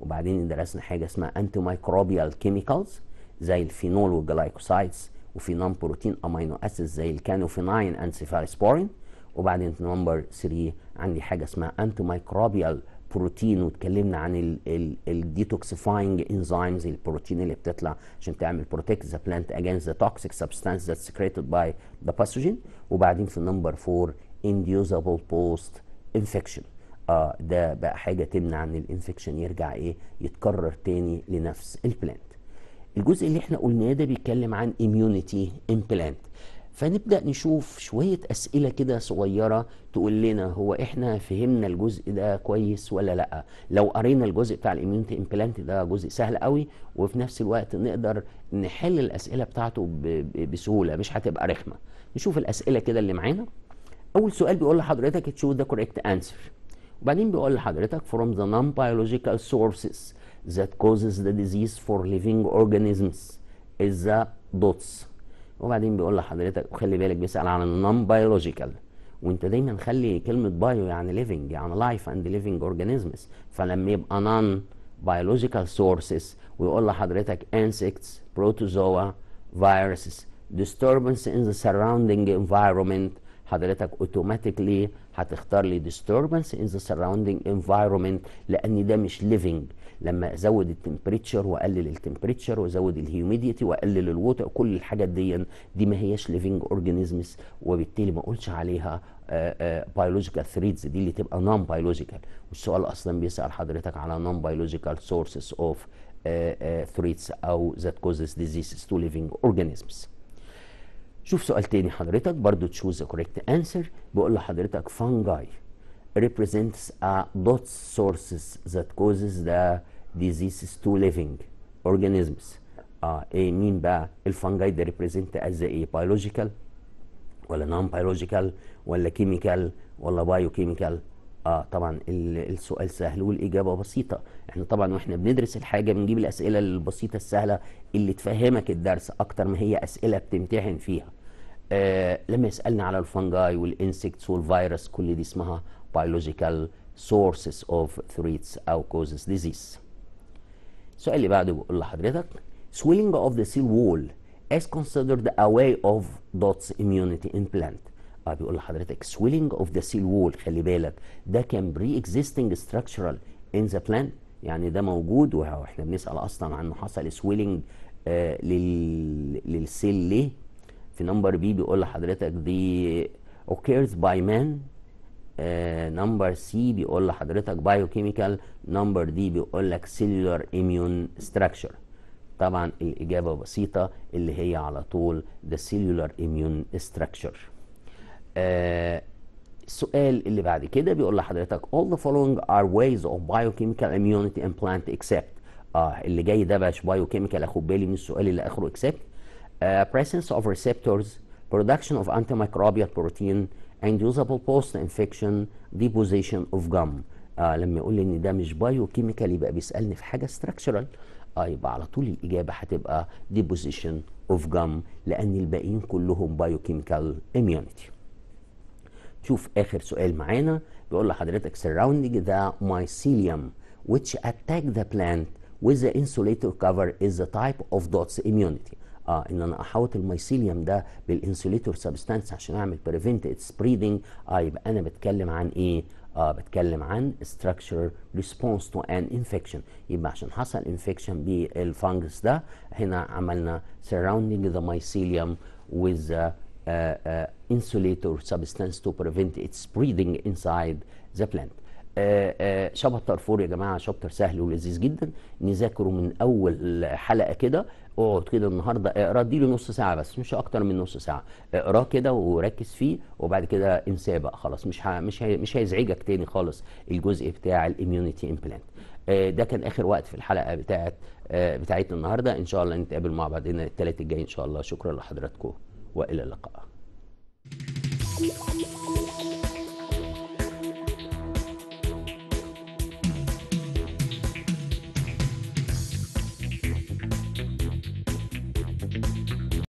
وبعدين درسنا حاجه اسمها انتي مايكروبيال كيميكالز زي الفينول والجلايكوسايدز وفي نون بروتين امينو اسيدز زي الكانوفيناين انسيفالسبورين وبعدين في نمبر 3 عندي حاجه اسمها انتي مايكروبيال بروتين واتكلمنا عن الديتوكسيفاينج انزيمز البروتين اللي بتطلع عشان تعمل بروتكت ذا بلانت اجينست ذا توكسيك سبستانس ذات سكريتد باي ذا باثوجين وبعدين في نمبر 4 انديوزابل بوست انفكشن اه ده بقى حاجه تمنع ان الانفكشن يرجع ايه يتكرر تاني لنفس البلانت الجزء اللي احنا قلناه ده بيتكلم عن اميونيتي امبلانت فنبدأ نشوف شوية أسئلة كده صغيرة تقول لنا هو إحنا فهمنا الجزء ده كويس ولا لأ لو قرينا الجزء بتاع الإميونيتي إمبلانت ده جزء سهل قوي وفي نفس الوقت نقدر نحل الأسئلة بتاعته بسهولة مش هتبقى رخمة نشوف الأسئلة كده اللي معانا أول سؤال بيقول لحضرتك تشوف ذا كوريكت أنسر وبعدين بيقول لحضرتك from the non-biological sources that causes the disease for living organisms is the dots وبعدين بيقول لحضرتك وخلي بالك بيسال عن النون بيولوجيكال وانت دايما خلي كلمه بايو يعني ليفنج يعني لايف اند ليفنج اورجانيزمز فلما يبقى نون بيولوجيكال سورسز ويقول لحضرتك انسكتس بروتوزوا فيروسز ديستربنس ان ذا سراوندنج environment حضرتك اوتوماتيكلي هتختار لي ديستربنس ان ذا سراوندنج environment لان ده مش ليفنج لما ازود التمبريتشر واقلل التمبريتشر وازود الهيوميديتي واقلل الووتر كل الحاجات دي دي ما هياش ليفنج اورجانيزمز وبالتالي ما اقولش عليها بيولوجيكال آه، ثريدز آه، دي اللي تبقى نون بيولوجيكال والسؤال اصلا بيسال حضرتك على نون بيولوجيكال سورسز اوف ثريدز او ذات كوزز ديزيزز تو ليفنج اورجانيزمز شوف سؤال تاني حضرتك برضو تشوز كوريكت انسر بيقول لحضرتك فانجاي represents a dot sources that causes the diseases to living organisms اه ايه مين بقى الفنجاي ده ريبريزنت از ايه بيولوجيكال ولا نون بيولوجيكال ولا كيميكال ولا بايو كيميكال اه طبعا السؤال سهل والاجابه بسيطه احنا طبعا واحنا بندرس الحاجه بنجيب الاسئله البسيطه السهله اللي تفهمك الدرس اكتر ما هي اسئله بتمتحن فيها آه لما يسالنا على الفنجاي والانسكتس والفيروس كل دي اسمها بايولوجيكال sources of threats او causes disease السؤال اللي بعده بقول لحضرتك swelling of the cell wall as considered a way of dots immunity implant اه بيقول لحضرتك swelling of the cell wall خلي بالك ده كان pre existing structural in the plan يعني ده موجود واحنا بنسال اصلا عنه حصل swelling آه لل للسيل ليه في نمبر بي بيقول لحضرتك دي occurs by man آه، نمبر سي بيقول لحضرتك بايو كيميكال نمبر دي بيقول لك سيلولار اميون ستراكشر طبعا الاجابه بسيطه اللي هي على طول ذا سيلولار اميون ستراكشر السؤال اللي بعد كده بيقول لحضرتك all the following are ways of biochemical immunity implant except اه اللي جاي ده باش biochemical اخد بالي من السؤال اللي اخره except uh, presence of receptors production of antimicrobial protein inducible post infection deposition of gum آه لما يقول لي ان ده مش بايو كيميكال يبقى بيسالني في حاجه structural اه يبقى على طول الاجابه هتبقى deposition of gum لان الباقيين كلهم بايو كيميكال immunity شوف اخر سؤال معانا بيقول لحضرتك surrounding the mycelium which attack the plant with the insulator cover is the type of dots immunity اه ان انا احوط الميسيليوم ده بالانسوليتور سبستانس عشان اعمل بريفنت اتس بريدنج اه يبقى انا بتكلم عن ايه؟ اه بتكلم عن structure response to an infection يبقى عشان حصل انفكشن بالفانجس ده هنا عملنا surrounding the mycelium with the uh, uh, insulator substance to prevent its spreading inside the plant. آه، شابتر فور يا جماعه شابتر سهل ولذيذ جدا نذاكره من اول حلقه كده اقعد كده النهارده اقرا اديله نص ساعه بس مش اكتر من نص ساعه اقراه كده وركز فيه وبعد كده انساه بقى خلاص مش ها مش ها مش هيزعجك تاني خالص الجزء بتاع الاميونيتي امبلانت آه، ده كان اخر وقت في الحلقه بتاعت آه، بتاعتنا النهارده ان شاء الله نتقابل مع بعضنا الثلاث الجاي ان شاء الله شكرا لحضراتكم والى اللقاء Thank you.